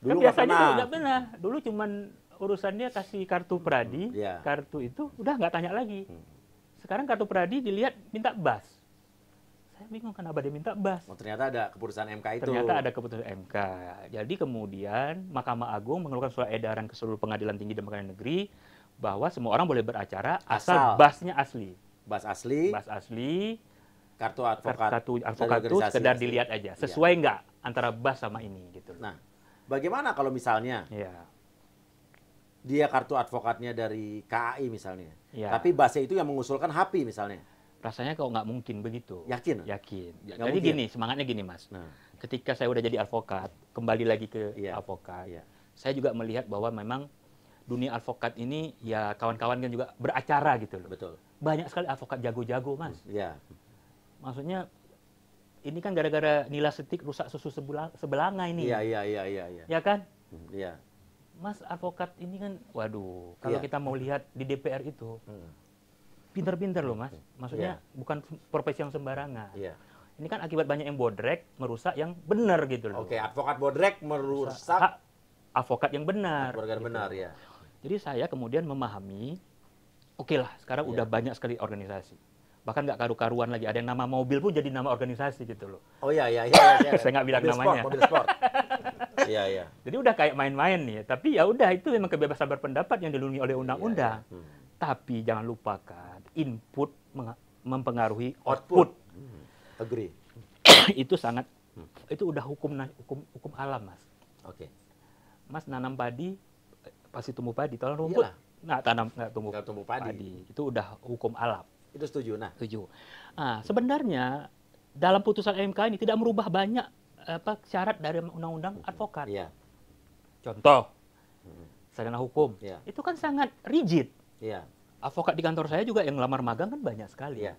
Speaker 2: Dulu kan biasanya pernah. tidak pernah.
Speaker 1: Dulu cuman urusannya kasih kartu pradi, hmm, yeah. kartu itu udah nggak tanya lagi. Hmm. Sekarang kartu pradi dilihat minta bas. Saya bingung kenapa dia minta bas. Oh, ternyata ada keputusan MK itu. Ternyata ada keputusan MK. Jadi kemudian Mahkamah Agung mengeluarkan surat edaran ke seluruh pengadilan tinggi dan pengadilan negeri bahwa semua orang boleh beracara asal, asal. basnya asli. Bas asli. Bas asli kartu advokat kartu advokat itu sekedar dilihat aja iya. sesuai iya. nggak antara
Speaker 2: bas sama ini gitu nah bagaimana kalau misalnya iya. dia kartu advokatnya dari KAI misalnya iya. tapi basnya itu yang mengusulkan HP misalnya
Speaker 1: rasanya kok nggak mungkin begitu yakin yakin gak jadi mungkin. gini semangatnya gini mas nah. ketika saya udah jadi advokat kembali lagi ke iya. advokat iya. saya juga melihat bahwa memang dunia advokat ini ya kawan-kawan kan juga beracara gitu loh betul banyak sekali advokat jago-jago mas ya maksudnya ini kan gara-gara nila setik rusak susu sebelang, sebelanga ini. Iya, iya, iya, iya. Ya. ya kan? Hmm, iya. Mas advokat ini kan, waduh, kalau ya. kita mau lihat di DPR itu, hmm. pinter-pinter loh mas. Iya. Maksudnya ya. bukan profesi yang sembarangan. Iya. Ini kan akibat banyak yang bodrek, merusak yang benar gitu loh. Oke, advokat bodrek merusak... advokat yang benar. Advokat gitu. benar, ya. Jadi saya kemudian memahami, oke okay lah, sekarang ya. udah banyak sekali organisasi bahkan nggak karu-karuan lagi. Ada yang nama mobil pun jadi nama organisasi gitu loh.
Speaker 2: Oh iya iya iya. iya, Saya nggak bilang mobil namanya. Sport, mobil
Speaker 1: sport. <laughs> Iya iya. Jadi udah kayak main-main nih. Ya. Tapi ya udah itu memang kebebasan berpendapat yang dilindungi oleh iya, undang-undang. Iya, iya. hmm. Tapi jangan lupakan input mempengaruhi output. output. Hmm. Agree. <coughs> itu sangat hmm. itu udah hukum hukum hukum alam mas. Oke. Okay. Mas nanam padi eh, pasti tumbuh padi. Tolong rumput. Iyalah. Nah, tanam nggak tumbuh, nggak tumbuh padi. padi. Itu udah hukum alam. Itu setuju. Nah, setuju. Nah, sebenarnya dalam putusan MK ini tidak merubah banyak apa syarat dari undang-undang advokat. Iya. Contoh, hmm. sarjana hukum, ya. itu kan sangat rigid. Ya. Advokat di kantor saya juga yang melamar magang kan banyak sekali. Ya.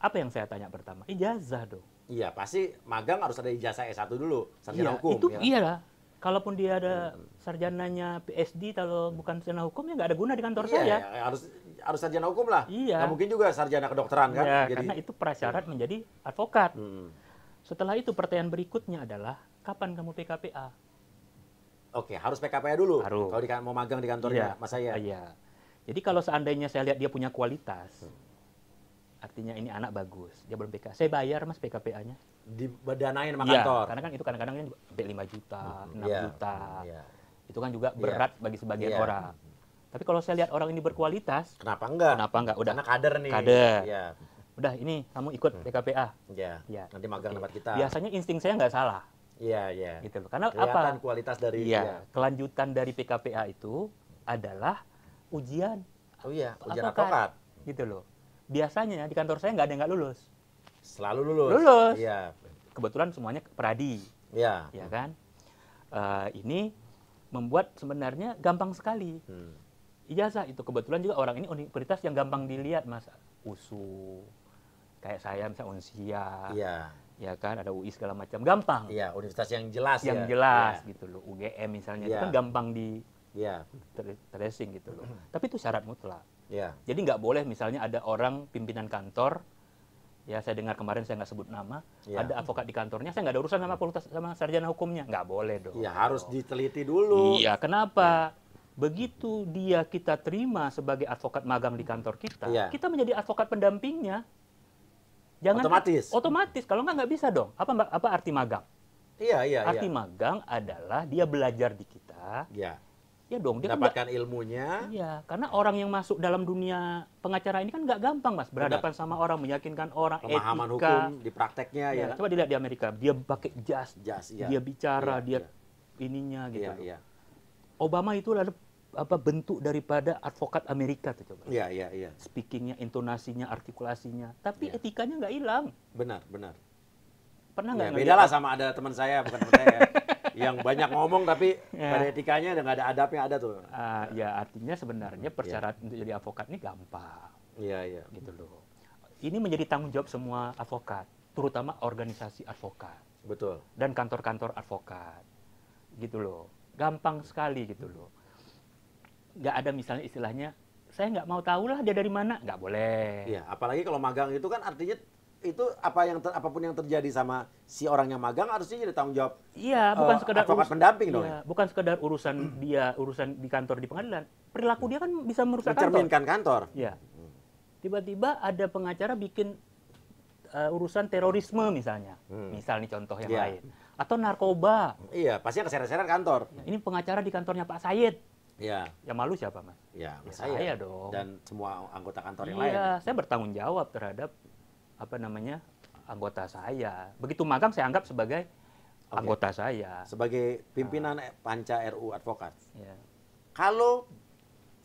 Speaker 1: Apa yang saya tanya pertama? Ijazah dong.
Speaker 2: Iya, pasti magang harus ada ijazah S1 dulu, sarjana ya, hukum. Itu ya. iyalah.
Speaker 1: Kalaupun dia ada hmm. sarjananya PSD, kalau bukan sarjana hukum ya nggak ada guna di kantor iya, saya. Ya,
Speaker 2: harus harus sarjana hukum lah. Iya. Nah, mungkin
Speaker 1: juga sarjana kedokteran kan. Ya, Jadi, karena itu prasyarat hmm. menjadi advokat. Hmm. Setelah itu pertanyaan berikutnya adalah kapan kamu PKPA? Oke, harus PKPA dulu. Harus. Kalau di, mau magang di kantornya, iya. Mas saya. Iya. Jadi kalau seandainya saya lihat dia punya kualitas, hmm. artinya ini anak bagus, dia belum PKPA. Saya bayar mas PKPA-nya. Dibedanain sama iya. kantor. Karena kan itu kadang-kadang kan sampai 5 juta, hmm. 6 yeah. juta. Yeah. Itu kan juga iya. berat yeah. bagi sebagian yeah. orang. Hmm. Tapi kalau saya lihat orang ini berkualitas, kenapa enggak? Kenapa enggak? Udah Karena kader nih. Kader. Ya. Udah ini kamu ikut hmm. PKPA. Iya. ya. Nanti magang tempat kita. Biasanya insting saya nggak salah. Iya, iya. Gitu loh. Karena Kelihatan apa?
Speaker 2: kualitas dari ya, dia.
Speaker 1: Kelanjutan dari PKPA itu adalah ujian. Oh iya, ujian advokat. Gitu loh. Biasanya di kantor saya nggak ada yang nggak lulus. Selalu lulus. Lulus. Iya. Kebetulan semuanya peradi. Iya. Iya kan? Uh, ini membuat sebenarnya gampang sekali. Hmm ijazah itu kebetulan juga orang ini universitas yang gampang dilihat mas usu kayak saya misalnya unsia iya. ya kan ada UI segala macam gampang iya universitas yang jelas yang ya. jelas ya. gitu loh UGM misalnya ya. itu iya. kan gampang di ya. tracing gitu loh tapi itu syarat mutlak ya. jadi nggak boleh misalnya ada orang pimpinan kantor ya saya dengar kemarin saya nggak sebut nama ya. ada advokat di kantornya saya nggak ada urusan sama fakultas sama sarjana hukumnya nggak boleh dong ya harus diteliti dulu iya kenapa iya begitu dia kita terima sebagai advokat magang di kantor kita, yeah. kita menjadi advokat pendampingnya. Jangan otomatis. Otomatis. Kalau nggak nggak bisa dong. Apa apa arti magang? Iya iya. iya. Arti yeah. magang adalah dia belajar di kita. Iya. Ya dong. Dia Dapatkan kan gak, ilmunya. Iya. Karena orang yang masuk dalam dunia pengacara ini kan nggak gampang mas. Berhadapan Enggak. sama orang, meyakinkan orang. Pemahaman etika. hukum di prakteknya ya. ya. Coba dilihat di Amerika. Dia pakai jas. Jas. Iya. Dia bicara. Iya, dia iya. ininya gitu. Iya, iya. Obama itu adalah apa bentuk daripada advokat Amerika tuh coba. Iya, iya, iya. Speakingnya, intonasinya, artikulasinya, tapi ya. etikanya nggak hilang. Benar, benar. Pernah ya, nggak? Ya, beda lah sama
Speaker 2: ada teman saya, bukan teman saya, yang banyak ngomong
Speaker 1: tapi ya. pada etikanya nggak ada adabnya ada tuh. Uh, ya artinya sebenarnya iya. persyaratan ya. untuk jadi advokat ini gampang. Iya, iya. Gitu loh. Ini menjadi tanggung jawab semua advokat, terutama organisasi advokat. Betul. Dan kantor-kantor advokat. Gitu loh gampang sekali gitu loh nggak ada misalnya istilahnya saya nggak mau tahu lah dia dari mana nggak boleh Iya, apalagi kalau magang itu kan
Speaker 2: artinya itu apa yang ter, apapun yang terjadi sama si orang yang magang harusnya jadi tanggung jawab
Speaker 1: iya bukan uh, sekedar urus, pendamping iya, dong ya. bukan sekedar urusan dia urusan di kantor di pengadilan perilaku dia kan bisa merusak Mencerminkan kantor kantor ya tiba-tiba ada pengacara bikin uh, urusan terorisme misalnya hmm. misal contoh yang yeah. lain atau narkoba. Iya, pasti keseret-seret kantor. Ya, ini pengacara di kantornya Pak Said. Iya. Yang malu siapa, Mas? Iya, ya, Mas ya, saya. dong. Dan semua anggota kantor yang iya, lain. Iya, saya bertanggung jawab terhadap apa namanya? anggota saya. Begitu magang saya anggap sebagai okay. anggota saya. Sebagai ah. pimpinan nah. Panca RU Advokat. Iya. Kalau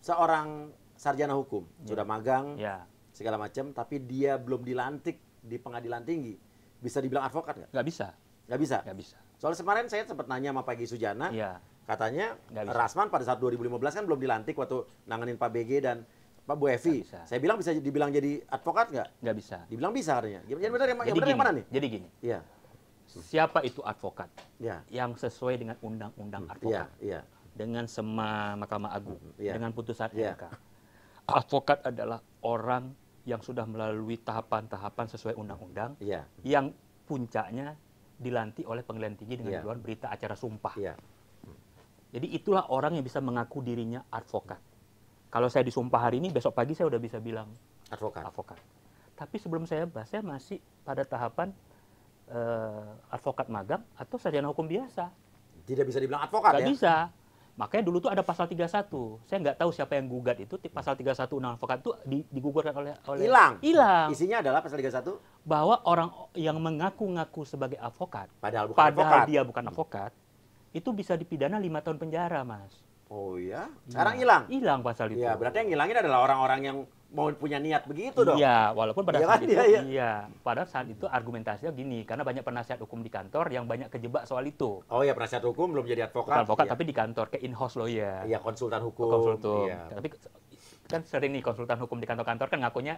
Speaker 2: seorang sarjana hukum iya. sudah magang iya. segala macam tapi dia belum dilantik di pengadilan tinggi, bisa dibilang advokat nggak? Nggak bisa Gak bisa? Gak bisa. Soalnya kemarin saya sempat nanya sama Pak Gisujana, Sujana, ya. katanya Rasman pada saat 2015 kan belum dilantik waktu nanganin Pak BG dan Pak Bu Evi. Saya bilang bisa dibilang jadi advokat nggak? Nggak bisa.
Speaker 1: Dibilang bisa katanya. Yang benar yang, yang, benar yang mana nih? Jadi gini. Iya. Siapa itu advokat? Ya. Yang sesuai dengan undang-undang hmm. advokat. Iya, Ya. Dengan sema Mahkamah Agung, ya. dengan putusan ya. MK. Advokat adalah orang yang sudah melalui tahapan-tahapan sesuai undang-undang ya. yang puncaknya dilantik oleh pengadilan tinggi dengan yeah. Iya. berita acara sumpah. Yeah. Jadi itulah orang yang bisa mengaku dirinya advokat. Kalau saya disumpah hari ini, besok pagi saya udah bisa bilang advokat. Advokat. Tapi sebelum saya bahas, saya masih pada tahapan uh, advokat magang atau sarjana hukum biasa. Tidak bisa dibilang advokat Gak ya? bisa. Makanya dulu tuh ada pasal 31. Saya nggak tahu siapa yang gugat itu. Pasal 31 Undang-Undang Advokat itu digugurkan oleh oleh hilang. Hilang. Isinya adalah pasal 31 bahwa orang yang mengaku-ngaku sebagai advokat padahal bukan padahal advokat. dia bukan advokat itu bisa dipidana lima tahun penjara, Mas.
Speaker 2: Oh iya, iya. sekarang hilang. Nah, hilang
Speaker 1: pasal itu. Ya, berarti yang ngilangin adalah orang-orang yang mau punya niat begitu dong. Iya, walaupun pada iya saat kan? itu iya, iya. iya Pada saat itu argumentasinya gini, karena banyak penasihat hukum di kantor yang banyak kejebak soal itu. Oh iya, penasihat hukum belum jadi advokat. Bukan advokat iya. tapi di kantor kayak in-house lawyer. Iya, konsultan hukum. Oh, konsultan. Iya. Tapi kan sering nih konsultan hukum di kantor-kantor kan ngakunya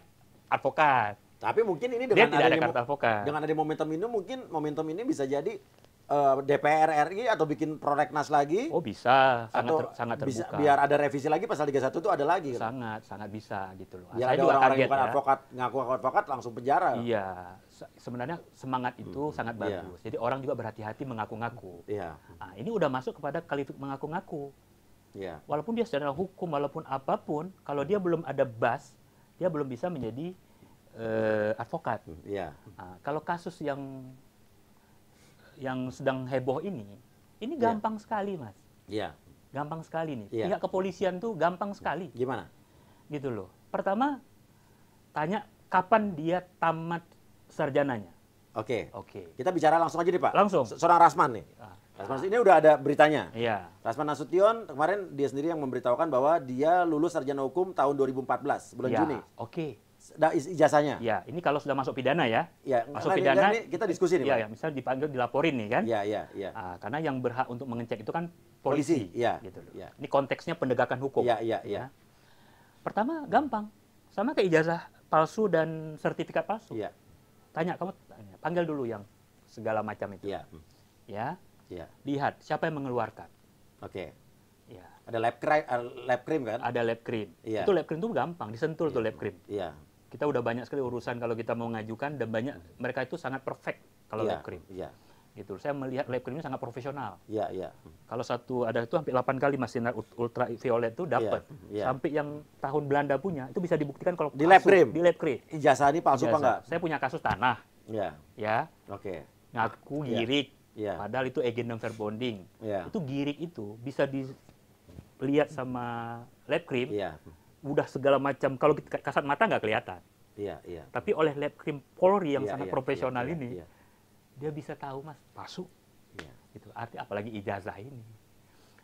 Speaker 1: advokat. Tapi mungkin ini dengan Dia tidak ada, ada kata advokat. Dengan ada
Speaker 2: momentum ini mungkin momentum ini bisa jadi Eh, DPR RI atau bikin prolegnas lagi? Oh
Speaker 1: bisa, sangat atau ter, sangat terbuka. Bisa, biar
Speaker 2: ada revisi lagi pasal
Speaker 1: 31 itu ada lagi. Kan? Sangat sangat bisa gitu loh. Ya, Saya ada juga orang yang bukan ya. advokat
Speaker 2: ngaku advokat langsung penjara. Iya,
Speaker 1: sebenarnya semangat itu hmm. sangat iya. bagus. Yeah. Jadi orang juga berhati-hati mengaku-ngaku. Iya. Yeah. Nah, ini udah masuk kepada kalifik mengaku-ngaku. Iya. Yeah. Walaupun dia secara hukum walaupun apapun, kalau dia belum ada bas, dia belum bisa menjadi uh, advokat. Iya. Nah, kalau kasus yang yang sedang heboh ini, ini ya. gampang yeah. sekali, Mas. Iya. Yeah. Gampang sekali nih. Yeah. Pihak kepolisian tuh gampang sekali. Gimana? Gitu loh. Pertama, tanya kapan dia tamat sarjananya. Oke. Okay. Oke. Okay. Kita bicara langsung aja deh, Pak. Langsung. Seorang Rasman nih.
Speaker 2: Ah. Rasman ini udah ada beritanya. Iya. Rasman Nasution kemarin dia sendiri yang memberitahukan bahwa dia lulus sarjana hukum tahun 2014 bulan ya, Juni.
Speaker 1: Oke. Okay ijazahnya. Ya, ini kalau sudah masuk pidana ya.
Speaker 2: ya masuk nah, pidana. Kan ini kita diskusi nih, Ya, ya,
Speaker 1: misal dipanggil dilaporin nih kan. Iya, iya, iya. Nah, karena yang berhak untuk mengecek itu kan polisi, polisi ya, gitu loh. Ya. Ini konteksnya penegakan hukum. Iya, iya, Ya. Pertama gampang. Sama kayak ijazah palsu dan sertifikat palsu. Iya. Tanya kamu tanya, panggil dulu yang segala macam itu. Iya. Ya. Ya. Lihat siapa yang mengeluarkan. Oke. Okay. Ya. Ada lab eh, lab cream kan? Ada lab cream. Ya. Itu lab cream itu gampang, disentul ya. tuh lab cream. Iya kita udah banyak sekali urusan kalau kita mau ngajukan dan banyak hmm. mereka itu sangat perfect kalau yeah, lab cream. Yeah. Gitu. Saya melihat lab cream ini sangat profesional. Iya, yeah, iya. Yeah. Hmm. Kalau satu ada itu hampir 8 kali mas sinar ultraviolet itu dapat. Yeah, yeah. Sampai yang tahun Belanda punya itu bisa dibuktikan kalau di lab cream. Di lab cream. Ijazah ini palsu apa enggak? Saya punya kasus tanah. Iya. Yeah. Ya. Oke. Okay. Ngaku iya. girik. Yeah. yeah. Padahal itu agen fair bonding. Yeah. Itu girik itu bisa dilihat sama lab cream. Yeah udah segala macam kalau kasat mata nggak kelihatan. Iya, iya. Tapi oleh lab krim Polri yang iya, sangat iya, profesional iya, iya ini, iya. dia bisa tahu mas palsu. Iya. Itu arti apalagi ijazah ini.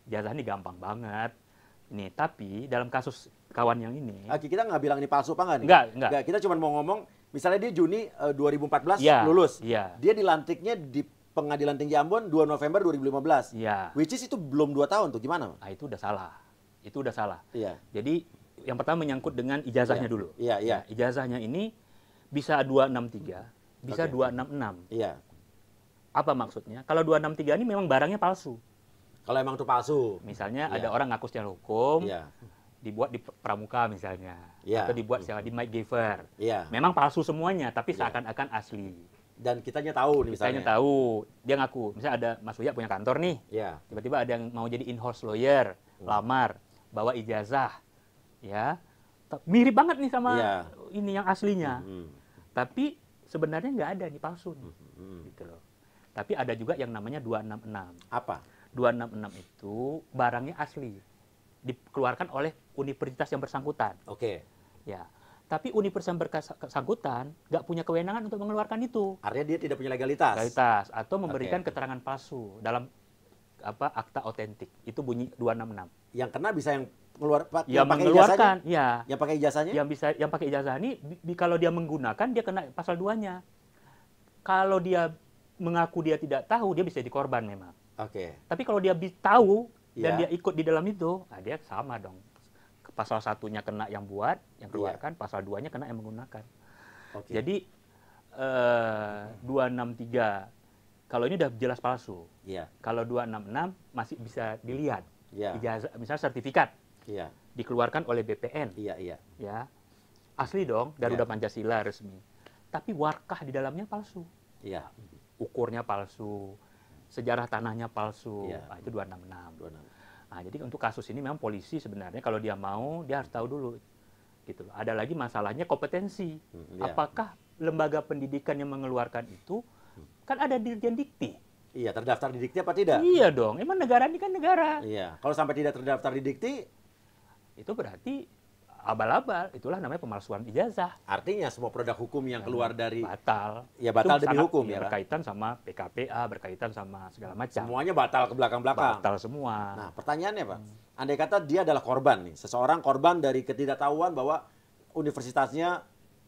Speaker 1: Ijazah ini gampang banget. Nih, tapi dalam kasus kawan yang ini.
Speaker 2: Oke, kita nggak bilang ini palsu apa nggak nih? Nggak, nggak. nggak kita cuma mau ngomong, misalnya dia Juni uh, eh, 2014 iya, lulus. Iya. Dia dilantiknya di Pengadilan Tinggi Ambon 2 November
Speaker 1: 2015. Iya. Which is itu belum 2 tahun tuh, gimana? Ah, itu udah salah. Itu udah salah. Iya. Jadi yang pertama menyangkut dengan ijazahnya yeah. dulu. Iya, yeah, iya. Yeah. Nah, ijazahnya ini bisa 263, bisa okay. 266. Iya. Apa maksudnya? Kalau 263 ini memang barangnya palsu. Kalau emang itu palsu. Misalnya yeah. ada orang ngaku secara hukum, yeah. dibuat di pramuka misalnya, yeah. atau dibuat secara di Mike Giver. Yeah. Memang palsu semuanya, tapi yeah. seakan-akan asli. Dan kitanya tahu misalnya. Kitanya tahu. Dia ngaku, misalnya ada Mas Uya punya kantor nih, yeah. tiba-tiba ada yang mau jadi in-house lawyer, hmm. lamar, bawa ijazah ya mirip banget nih sama ya. ini yang aslinya hmm. tapi sebenarnya nggak ada nih palsu nih hmm. gitu loh tapi ada juga yang namanya 266 apa 266 itu barangnya asli dikeluarkan oleh universitas yang bersangkutan oke okay. ya tapi universitas bersangkutan nggak punya kewenangan untuk mengeluarkan itu. Artinya dia tidak punya legalitas. Legalitas atau memberikan okay. keterangan palsu dalam apa akta otentik itu bunyi 266 yang kena bisa yang keluar pak, yang, yang pakai mengeluarkan ya yang pakai ijazahnya yang bisa yang pakai ijazah ini bi, kalau dia menggunakan dia kena pasal duanya kalau dia mengaku dia tidak tahu dia bisa dikorban memang oke okay. tapi kalau dia tahu dan yeah. dia ikut di dalam itu nah dia sama dong pasal satunya kena yang buat yang iya. keluarkan yeah. pasal duanya kena yang menggunakan okay. jadi eh, dua enam tiga kalau ini udah jelas palsu. Iya. Kalau 266 masih bisa dilihat. Iya. Ijazah misalnya sertifikat. Iya. Dikeluarkan oleh BPN. Iya, iya. Ya. Asli dong, Garuda ya. Pancasila resmi. Tapi warkah di dalamnya palsu. Iya. Ukurnya palsu. Sejarah tanahnya palsu. Ya. Nah, itu 266. 266. Nah, jadi untuk kasus ini memang polisi sebenarnya kalau dia mau dia harus tahu dulu gitu loh. Ada lagi masalahnya kompetensi. ya. Apakah lembaga pendidikan yang mengeluarkan itu Kan ada dirjen dikti. Iya, terdaftar di Dikti apa
Speaker 2: tidak? Iya dong,
Speaker 1: emang negara ini kan negara.
Speaker 2: Iya, kalau sampai tidak terdaftar di Dikti, itu
Speaker 1: berarti abal-abal, itulah namanya pemalsuan ijazah. Artinya semua produk hukum yang keluar dari... Batal. Ya batal demi hukum ya. ya berkaitan sama PKPA, berkaitan sama segala macam. Semuanya
Speaker 2: batal ke belakang-belakang. Batal semua. Nah pertanyaannya Pak, hmm. andai kata dia adalah korban nih, seseorang korban dari ketidaktahuan bahwa universitasnya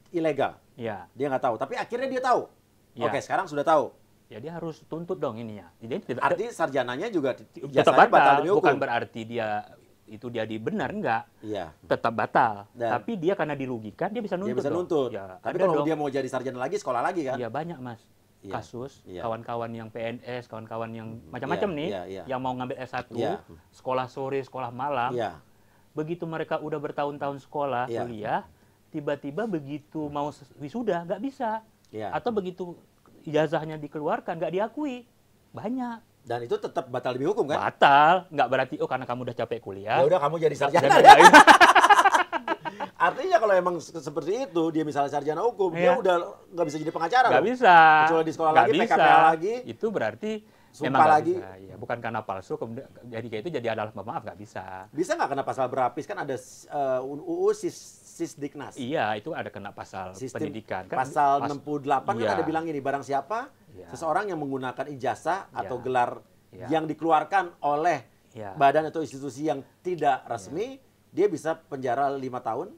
Speaker 2: ilegal. Iya. Dia nggak tahu,
Speaker 1: tapi akhirnya dia tahu Ya. Oke, sekarang sudah tahu. Ya dia harus tuntut dong ininya. Dia tidak, Arti sarjananya juga tetap batal, batal demi hukum. bukan berarti dia itu dia dibenar benar enggak? Iya. Tetap batal. Dan, Tapi dia karena dirugikan dia bisa nuntut. Dia bisa dong. nuntut. Ya, Tapi kalau dong. dia mau jadi sarjana lagi sekolah lagi kan? Iya banyak mas Ya. kasus kawan-kawan ya. yang PNS, kawan-kawan yang iya, macam-macam ya. nih ya. Ya. yang mau ngambil S1, ya. sekolah sore, sekolah malam. Ya. Begitu mereka udah bertahun-tahun sekolah, ya. kuliah, tiba-tiba begitu mau wisuda nggak bisa ya. atau begitu ijazahnya dikeluarkan nggak diakui banyak dan itu tetap batal lebih hukum kan batal nggak berarti oh karena kamu udah capek kuliah ya udah kamu jadi sarjana ya? <laughs>
Speaker 2: artinya kalau emang seperti itu dia misalnya sarjana hukum ya. dia iya. udah nggak bisa jadi pengacara nggak bisa kecuali di sekolah gak lagi bisa. PKPA lagi
Speaker 1: itu berarti Sumpah Emang lagi. Bisa, ya. Bukan karena palsu, kemudian jadi kayak itu jadi adalah maaf nggak bisa. Bisa nggak kena pasal berapis? kan ada
Speaker 2: uh, eh, UU sis, Sisdiknas.
Speaker 1: Iya, itu ada kena pasal Sistem, pendidikan. Kan, pasal 68 kan iya. kan ada bilang
Speaker 2: ini barang siapa iya. seseorang yang menggunakan ijazah iya. atau gelar iya. yang dikeluarkan oleh iya. badan atau institusi yang tidak iya. resmi, iya. dia bisa penjara lima tahun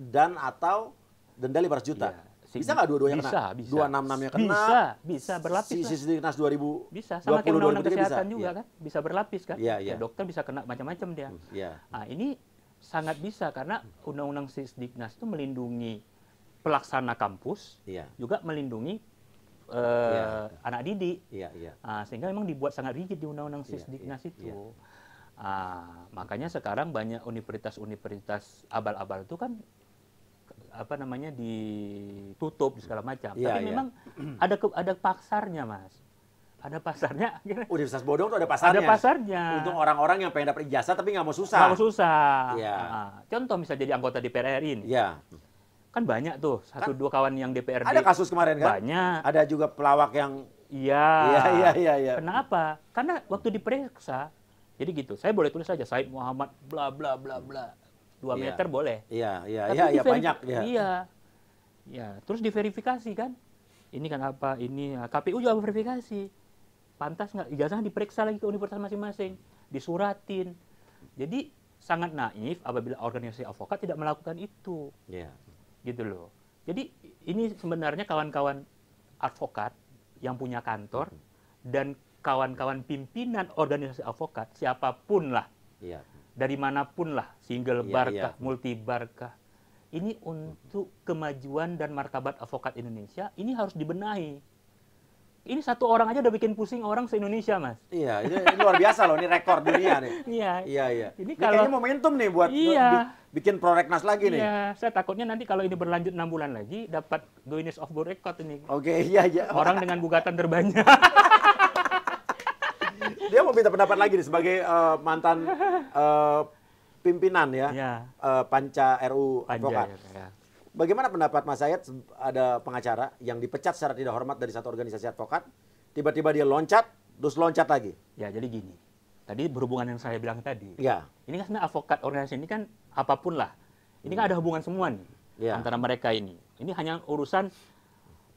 Speaker 2: dan atau denda 500 juta. Iya Si, bisa nggak dua-duanya kena? Bisa, bisa. Dua enam enamnya kena. Bisa,
Speaker 1: bisa berlapis. Si, si dua 2000. Bisa, sama kayak undang-undang kesehatan bisa. juga yeah. kan, bisa berlapis kan. Yeah, yeah, Ya, Dokter bisa kena macam-macam dia. Hmm, yeah. Nah, ini sangat bisa karena undang-undang Sisdiknas itu melindungi pelaksana kampus, iya. juga melindungi uh, anak didik. Yeah, yeah. Nah, sehingga memang dibuat sangat rigid di undang-undang Sisdiknas iya, iya, itu. Ah, makanya sekarang banyak universitas-universitas abal-abal itu kan apa namanya ditutup segala macam. Ya, Tapi ya. memang <clears throat> ada ke, ada pasarnya, Mas. Ada pasarnya. <laughs> Universitas bodong tuh ada pasarnya. Ada pasarnya. Untuk
Speaker 2: orang-orang yang pengen dapat ijazah tapi nggak mau susah. Nggak mau
Speaker 1: susah. Ya. Nah, contoh bisa jadi anggota DPR RI ini. Iya. Kan banyak tuh kan satu kan, dua kawan yang DPRD. Ada kasus kemarin kan? Banyak. Ada juga pelawak yang Iya. Iya, iya, iya. iya. Kenapa? Karena waktu diperiksa, jadi gitu. Saya boleh tulis saja Said Muhammad bla bla bla bla dua yeah. meter boleh. Iya, iya, Tapi iya, yeah, iya, banyak. Iya. iya. Ya, terus diverifikasi kan. Ini kan apa, ini nah, KPU juga verifikasi. Pantas nggak, ijazah diperiksa lagi ke universitas masing-masing. Disuratin. Jadi sangat naif apabila organisasi avokat tidak melakukan itu. Iya. Gitu loh. Jadi ini sebenarnya kawan-kawan advokat yang punya kantor hmm. dan kawan-kawan pimpinan organisasi avokat, siapapun lah. Iya dari manapun lah single iya, barkah, iya. yeah, multi barkah. Ini untuk kemajuan dan martabat avokat Indonesia ini harus dibenahi. Ini satu orang aja udah bikin pusing orang se-Indonesia, Mas. Iya, ini, luar biasa loh, ini rekor dunia
Speaker 2: nih. <laughs> Iya. Iya, iya. Ini, ini kalau, kayaknya momentum nih buat iya,
Speaker 1: bikin proreknas lagi nih. Iya, saya takutnya nanti kalau ini berlanjut 6 bulan lagi dapat Guinness of World Record ini. Oke, okay, iya, iya. Orang dengan gugatan terbanyak. <laughs>
Speaker 2: dia mau minta pendapat lagi nih sebagai uh, mantan uh, pimpinan ya, ya. Uh, panca RU advokat. Ya. Bagaimana pendapat Mas Ayat ada pengacara yang dipecat secara tidak hormat dari satu organisasi advokat, tiba-tiba dia loncat, terus loncat lagi.
Speaker 1: Ya, jadi gini. Tadi berhubungan yang saya bilang tadi. Ya. Ini kan sebenarnya advokat organisasi ini kan apapun lah. Ini kan hmm. kan ada hubungan semua nih ya. antara mereka ini. Ini hanya urusan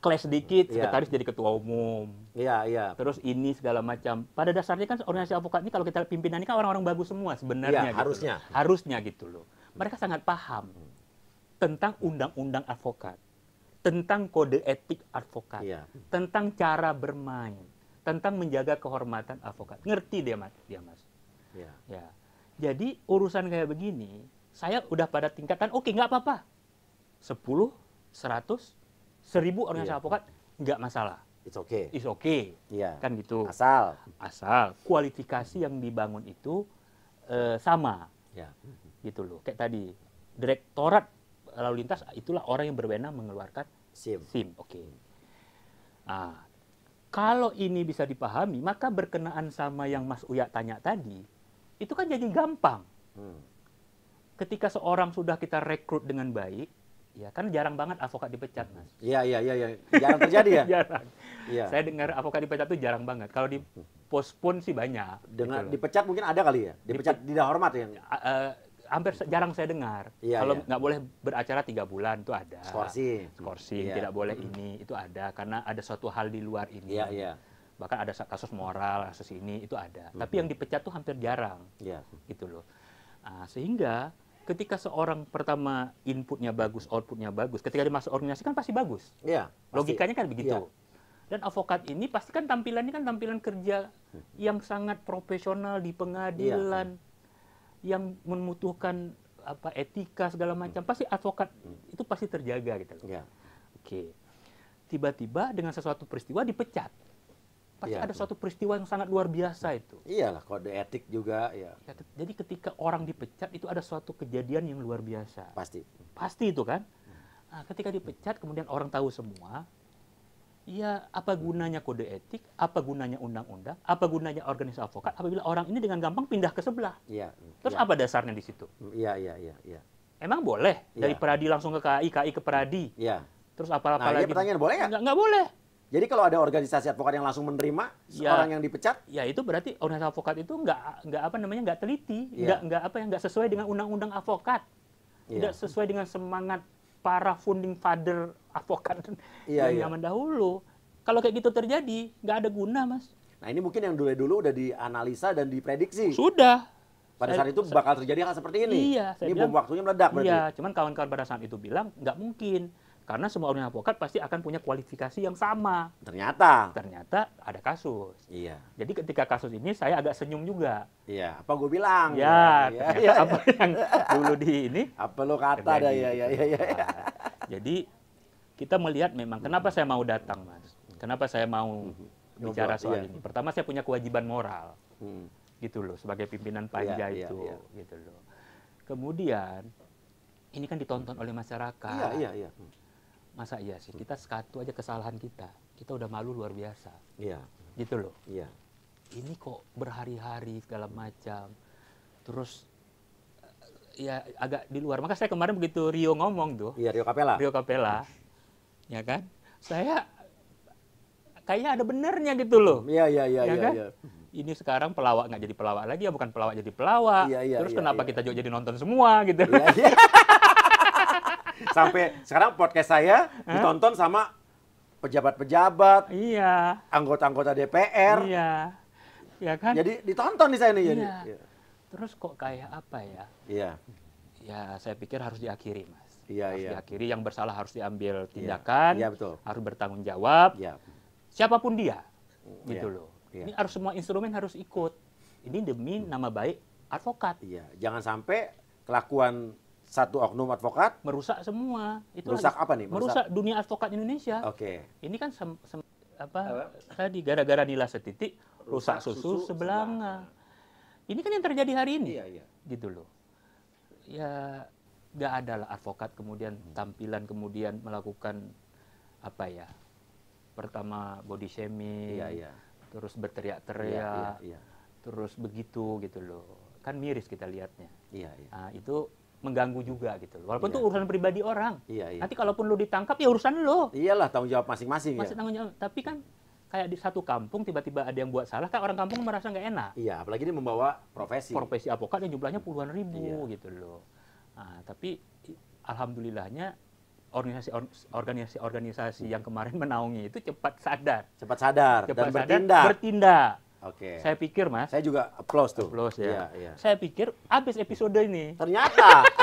Speaker 1: clash sedikit iya. sekretaris yeah. jadi ketua umum. Iya, yeah, iya. Yeah. Terus ini segala macam. Pada dasarnya kan organisasi advokat ini kalau kita pimpinannya kan orang-orang bagus semua sebenarnya yeah, gitu. harusnya. Loh. Harusnya gitu loh. Mereka sangat paham tentang undang-undang advokat, tentang kode etik advokat, yeah. tentang cara bermain, tentang menjaga kehormatan advokat. Ngerti dia Mas, dia Mas. Yeah. Ya. Jadi urusan kayak begini, saya udah pada tingkatan oke okay, nggak apa-apa. 10, 100, seribu orang yeah. Iya. advokat nggak masalah. It's okay. It's okay. Yeah. Kan gitu. Asal. Asal kualifikasi yang dibangun itu uh, sama. Yeah. Gitu loh. Kayak tadi direktorat lalu lintas itulah orang yang berwenang mengeluarkan SIM. SIM. Oke. Okay. Nah, kalau ini bisa dipahami, maka berkenaan sama yang Mas Uya tanya tadi, itu kan jadi gampang. Hmm. Ketika seorang sudah kita rekrut dengan baik, Ya, kan jarang banget avokat dipecat, Mas.
Speaker 2: Iya, iya, iya, ya.
Speaker 1: jarang terjadi ya. <laughs> jarang. Ya. Saya dengar avokat dipecat itu jarang banget. Kalau di hmm. pun sih banyak. Dengan gitu dipecat mungkin ada kali ya. Dipecat Dipe tidak hormat ya. Uh, hampir jarang saya dengar. Ya, kalau ya. nggak boleh beracara tiga bulan itu ada. Skorsing. Skorsing ya. tidak boleh hmm. ini itu ada karena ada suatu hal di luar ini. Iya, iya bahkan ada kasus moral kasus ini itu ada -hmm. tapi yang dipecat tuh hampir jarang Iya. gitu loh nah, sehingga ketika seorang pertama inputnya bagus, outputnya bagus, ketika dia masuk organisasi kan pasti bagus. Iya. Logikanya kan begitu. Ya. Dan avokat ini pasti kan tampilannya kan tampilan kerja hmm. yang sangat profesional di pengadilan, ya. yang membutuhkan apa etika segala macam. Hmm. Pasti advokat hmm. itu pasti terjaga gitu. Iya. Oke. Tiba-tiba dengan sesuatu peristiwa dipecat pasti ya. ada suatu peristiwa yang sangat luar biasa itu. Iyalah kode etik juga ya. ya jadi ketika orang dipecat itu ada suatu kejadian yang luar biasa. Pasti. Pasti itu kan. Nah, ketika dipecat kemudian orang tahu semua, ya apa gunanya kode etik, apa gunanya undang-undang, apa gunanya organisasi advokat apabila orang ini dengan gampang pindah ke sebelah. Iya. Terus ya. apa dasarnya di situ? Mm, iya, iya iya iya Emang boleh ya. dari iya. peradi langsung ke KI, KI ke peradi. Iya. Terus apa-apa nah, lagi? Nah, pertanyaan boleh Nggak, nggak boleh. Jadi kalau ada organisasi advokat yang langsung menerima ya, orang yang dipecat, ya itu berarti organisasi advokat itu nggak nggak apa namanya nggak teliti, nggak ya. nggak apa yang nggak sesuai dengan undang-undang advokat, nggak ya. sesuai dengan semangat para founding father advokat ya, yang ya. zaman dahulu. Kalau kayak gitu terjadi, nggak ada guna mas. Nah ini mungkin yang dulu-dulu udah dianalisa dan diprediksi. Sudah. Pada saat itu bakal terjadi hal seperti ini. Iya. Ini bilang, waktunya meledak berarti. Iya. Cuman kawan-kawan pada saat itu bilang nggak mungkin karena semua orang yang advokat pasti akan punya kualifikasi yang sama. Ternyata. Ternyata ada kasus. Iya. Jadi ketika kasus ini saya agak senyum juga. Iya. Apa gue bilang? Ya. ya, ya, ya apa ya. yang dulu di ini? Apa lo kata dah ya ya ya. ya. Nah, jadi kita melihat memang kenapa saya mau datang mas. Kenapa saya mau mhm. bicara soal iya. ini? Pertama saya punya kewajiban moral. Hmm. Gitu loh sebagai pimpinan iya, panja iya, itu. Iya, iya. Gitu loh. Kemudian ini kan ditonton oleh masyarakat. Iya, iya, iya. Hmm masa iya sih kita sekatu aja kesalahan kita kita udah malu luar biasa iya gitu loh iya ini kok berhari-hari segala macam terus eh, ya agak di luar maka saya kemarin begitu Rio ngomong tuh iya Rio Capella Rio Capella ya kan saya kayaknya ada benernya gitu loh iya iya iya ya iya ya, kan? ya ini sekarang pelawak nggak jadi pelawak lagi ya bukan pelawak jadi pelawak. Iya, iya, Terus iya, kenapa iya. kita juga jadi nonton semua gitu? Iya, iya. <laughs> Sampai sekarang podcast saya ditonton sama
Speaker 2: pejabat-pejabat, iya, anggota-anggota DPR, iya, ya kan? Jadi ditonton di sana iya. jadi.
Speaker 1: Iya. Terus kok kayak apa ya? Iya. Ya saya pikir harus diakhiri mas. Iya harus iya. Diakhiri yang bersalah harus diambil iya. tindakan, iya, iya betul. harus bertanggung jawab. Iya. Siapapun dia, iya. gitu loh. Iya. Ini harus semua instrumen harus ikut. Ini demi hmm. nama baik advokat. Iya. Jangan sampai kelakuan satu oknum advokat merusak semua itu merusak lagi. apa nih merusak, merusak dunia advokat Indonesia oke okay. ini kan sem, sem, apa, apa tadi gara-gara nilai setitik rusak, rusak susu, susu sebelanga ini kan yang terjadi hari ini iya, iya. gitu loh ya nggak ada lah advokat kemudian hmm. tampilan kemudian melakukan apa ya pertama body shaming iya, iya. terus berteriak-teriak iya, iya, iya. terus begitu gitu loh kan miris kita lihatnya iya, iya. Nah, itu mengganggu juga gitu. Walaupun itu iya. urusan pribadi orang. Iya, iya. Nanti kalaupun lu ditangkap ya urusan lu. Iyalah tanggung jawab masing-masing ya. tanggung jawab. Tapi kan kayak di satu kampung tiba-tiba ada yang buat salah kan orang kampung merasa nggak enak. Iya, apalagi ini membawa profesi. Profesi apokat yang jumlahnya puluhan ribu iya. gitu loh. Nah, tapi alhamdulillahnya organisasi organisasi organisasi hmm. yang kemarin menaungi itu cepat sadar. Cepat sadar cepat dan sadar, bertindak. Bertindak. Oke. Okay. Saya pikir, Mas. Saya juga applause tuh. Applause ya. Yeah, yeah. Saya pikir abis episode ini. Ternyata. <laughs>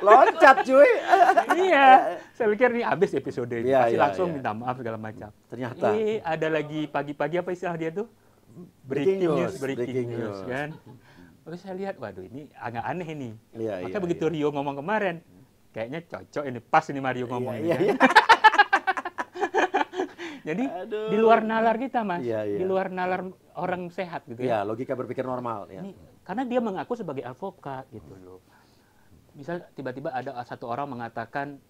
Speaker 1: Loncat cuy. iya. Saya pikir nih abis episode ini. Yeah, Pasti yeah, langsung yeah. minta maaf segala macam. Ternyata. Ini ada lagi pagi-pagi apa istilah dia tuh? Breaking, breaking news, breaking, breaking news, news kan. Lalu saya lihat, waduh ini agak aneh ini. Yeah, Makanya yeah, begitu yeah. Rio ngomong kemarin, kayaknya cocok ini pas ini Mario iya, ngomong. Yeah, ini, yeah, kan? yeah. Jadi Aduh. di luar nalar kita mas, ya, ya. di luar nalar orang sehat gitu ya. ya logika berpikir normal ya. Ini, karena dia mengaku sebagai advokat gitu loh. Misal tiba-tiba ada satu orang mengatakan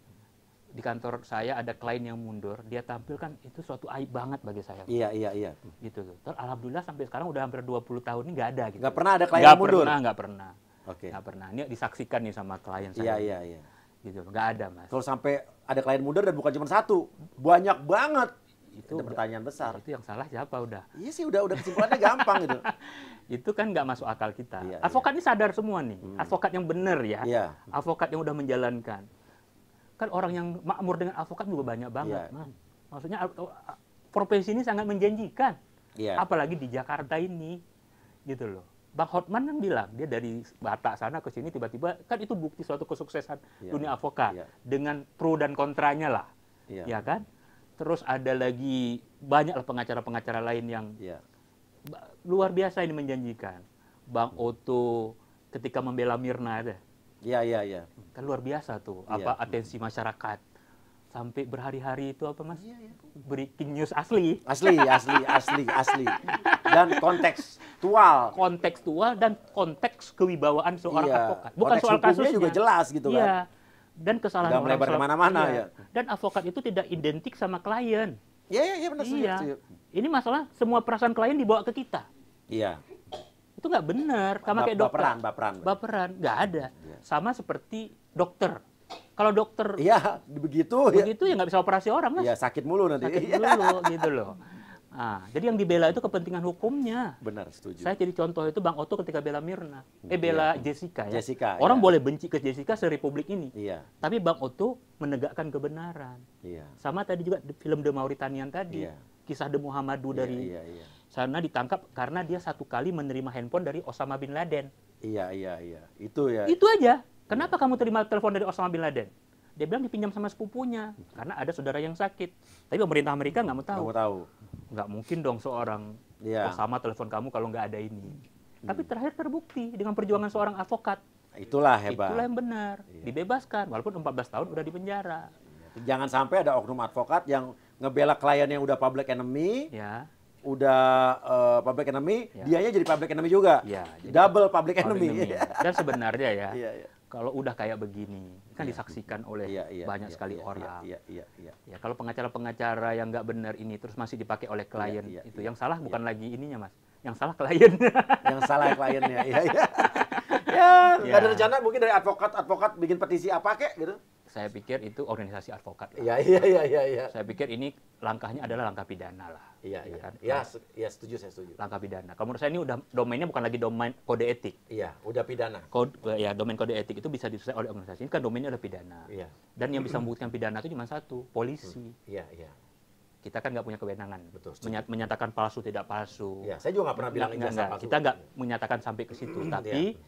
Speaker 1: di kantor saya ada klien yang mundur, dia tampilkan itu suatu aib banget bagi saya. Iya, iya, iya. Gitu. Terus alhamdulillah sampai sekarang udah hampir 20 tahun ini nggak ada gitu. Nggak pernah ada klien gak yang mundur? Nggak pernah, nggak pernah. Oke. Okay. Nggak pernah. Ini disaksikan nih sama klien iya, saya. Iya, iya, iya. Gitu, nggak ada mas. Kalau sampai ada klien mundur dan bukan cuma satu, banyak banget itu ada pertanyaan besar. Itu yang salah siapa udah? Iya sih udah udah kesimpulannya gampang gitu. <laughs> itu kan nggak masuk akal kita. Iya, iya. advokat iya. ini sadar semua nih. Hmm. Advokat yang benar ya. Iya. Advokat yang udah menjalankan. Kan orang yang makmur dengan advokat juga banyak iya. banget, iya. man. Maksudnya profesi ini sangat menjanjikan. Iya. Apalagi di Jakarta ini. Gitu loh. Bang Hotman kan bilang dia dari Batak sana ke sini tiba-tiba kan itu bukti suatu kesuksesan yeah. dunia advokat yeah. dengan pro dan kontranya lah, yeah. ya iya kan? terus ada lagi banyaklah pengacara-pengacara lain yang ya. luar biasa ini menjanjikan. Bang hmm. Oto ketika membela Mirna ada. Iya, iya, iya. Kan luar biasa tuh ya. apa atensi masyarakat. Sampai berhari-hari itu apa Mas? Ya, ya. Breaking news asli. Asli, asli, asli, asli. Dan kontekstual. Kontekstual dan konteks kewibawaan seorang ya. advokat. Bukan konteks soal kasusnya juga jelas gitu ya. kan. Iya dan kesalahan Udah orang mana iya. ya. Dan advokat itu tidak identik sama klien. Ya, ya, ya benar. Iya. Ini masalah semua perasaan klien dibawa ke kita. Iya. Itu nggak benar. Sama ba kayak dokter. Baperan, baperan. Baperan, nggak ada. Ya. Sama seperti dokter. Kalau dokter. Iya, begitu. Ya. Begitu ya nggak ya bisa operasi orang, mas. Iya, sakit mulu nanti. Sakit mulu, <laughs> gitu loh. Nah, jadi yang dibela itu kepentingan hukumnya. Benar, setuju. Saya jadi contoh itu Bang Otto ketika bela Mirna, eh bela yeah. Jessica ya. Jessica. Orang yeah. boleh benci ke Jessica se-republik ini. Iya. Tapi Bang Otto menegakkan kebenaran. Iya. Sama tadi juga film The Mauritanian tadi, yeah. kisah The Muhammadu yeah, dari yeah, yeah. sana ditangkap karena dia satu kali menerima handphone dari Osama bin Laden. Iya, iya,
Speaker 2: iya. Itu
Speaker 1: ya. Itu aja. Kenapa yeah. kamu terima telepon dari Osama bin Laden? Dia bilang dipinjam sama sepupunya karena ada saudara yang sakit. Tapi pemerintah Amerika nggak mau tahu. Nggak mau tahu nggak mungkin dong seorang yeah. Oh, sama telepon kamu kalau nggak ada ini. Hmm. Tapi terakhir terbukti dengan perjuangan seorang advokat. Itulah hebat. Itulah yang benar. Yeah. Dibebaskan walaupun 14 tahun udah di penjara.
Speaker 2: Iya. Jangan sampai ada oknum advokat yang ngebela klien yang udah public enemy. Ya. Udah uh, public enemy, ya. dianya jadi public enemy juga. Ya, jadi double public, public enemy. enemy. <laughs> Dan
Speaker 1: sebenarnya ya. ya, ya kalau udah kayak begini kan yeah. disaksikan oleh yeah, yeah, banyak yeah, sekali yeah, orang. Yeah, yeah, yeah, yeah. ya kalau pengacara-pengacara yang nggak benar ini terus masih dipakai oleh iya, klien yeah, yeah, itu yeah, yang salah yeah. bukan iya. lagi ininya mas, yang salah klien. <laughs> yang salah kliennya. Iya, <laughs> ya, ya.
Speaker 2: ya, ya. ada rencana mungkin dari advokat-advokat bikin petisi apa kek gitu?
Speaker 1: Saya pikir itu organisasi advokat. Iya iya iya iya. Ya. Saya pikir ini langkahnya adalah langkah pidana lah. Iya, ya, iya. Kan? Ya, nah.
Speaker 2: ya, setuju, saya setuju.
Speaker 1: Langkah pidana. Kalau menurut saya ini udah domainnya bukan lagi domain kode etik.
Speaker 2: Iya, udah pidana.
Speaker 1: Kode, ya, domain kode etik itu bisa diselesaikan oleh organisasi. Ini kan domainnya udah pidana. Iya. Dan yang bisa membuktikan pidana itu cuma satu, polisi. Hmm. Iya, iya. Kita kan nggak punya kewenangan. Betul. menyatakan palsu tidak palsu. Iya, saya juga nggak pernah bilang enggak, enggak. palsu. Kita nggak menyatakan sampai ke situ, iya. tapi iya.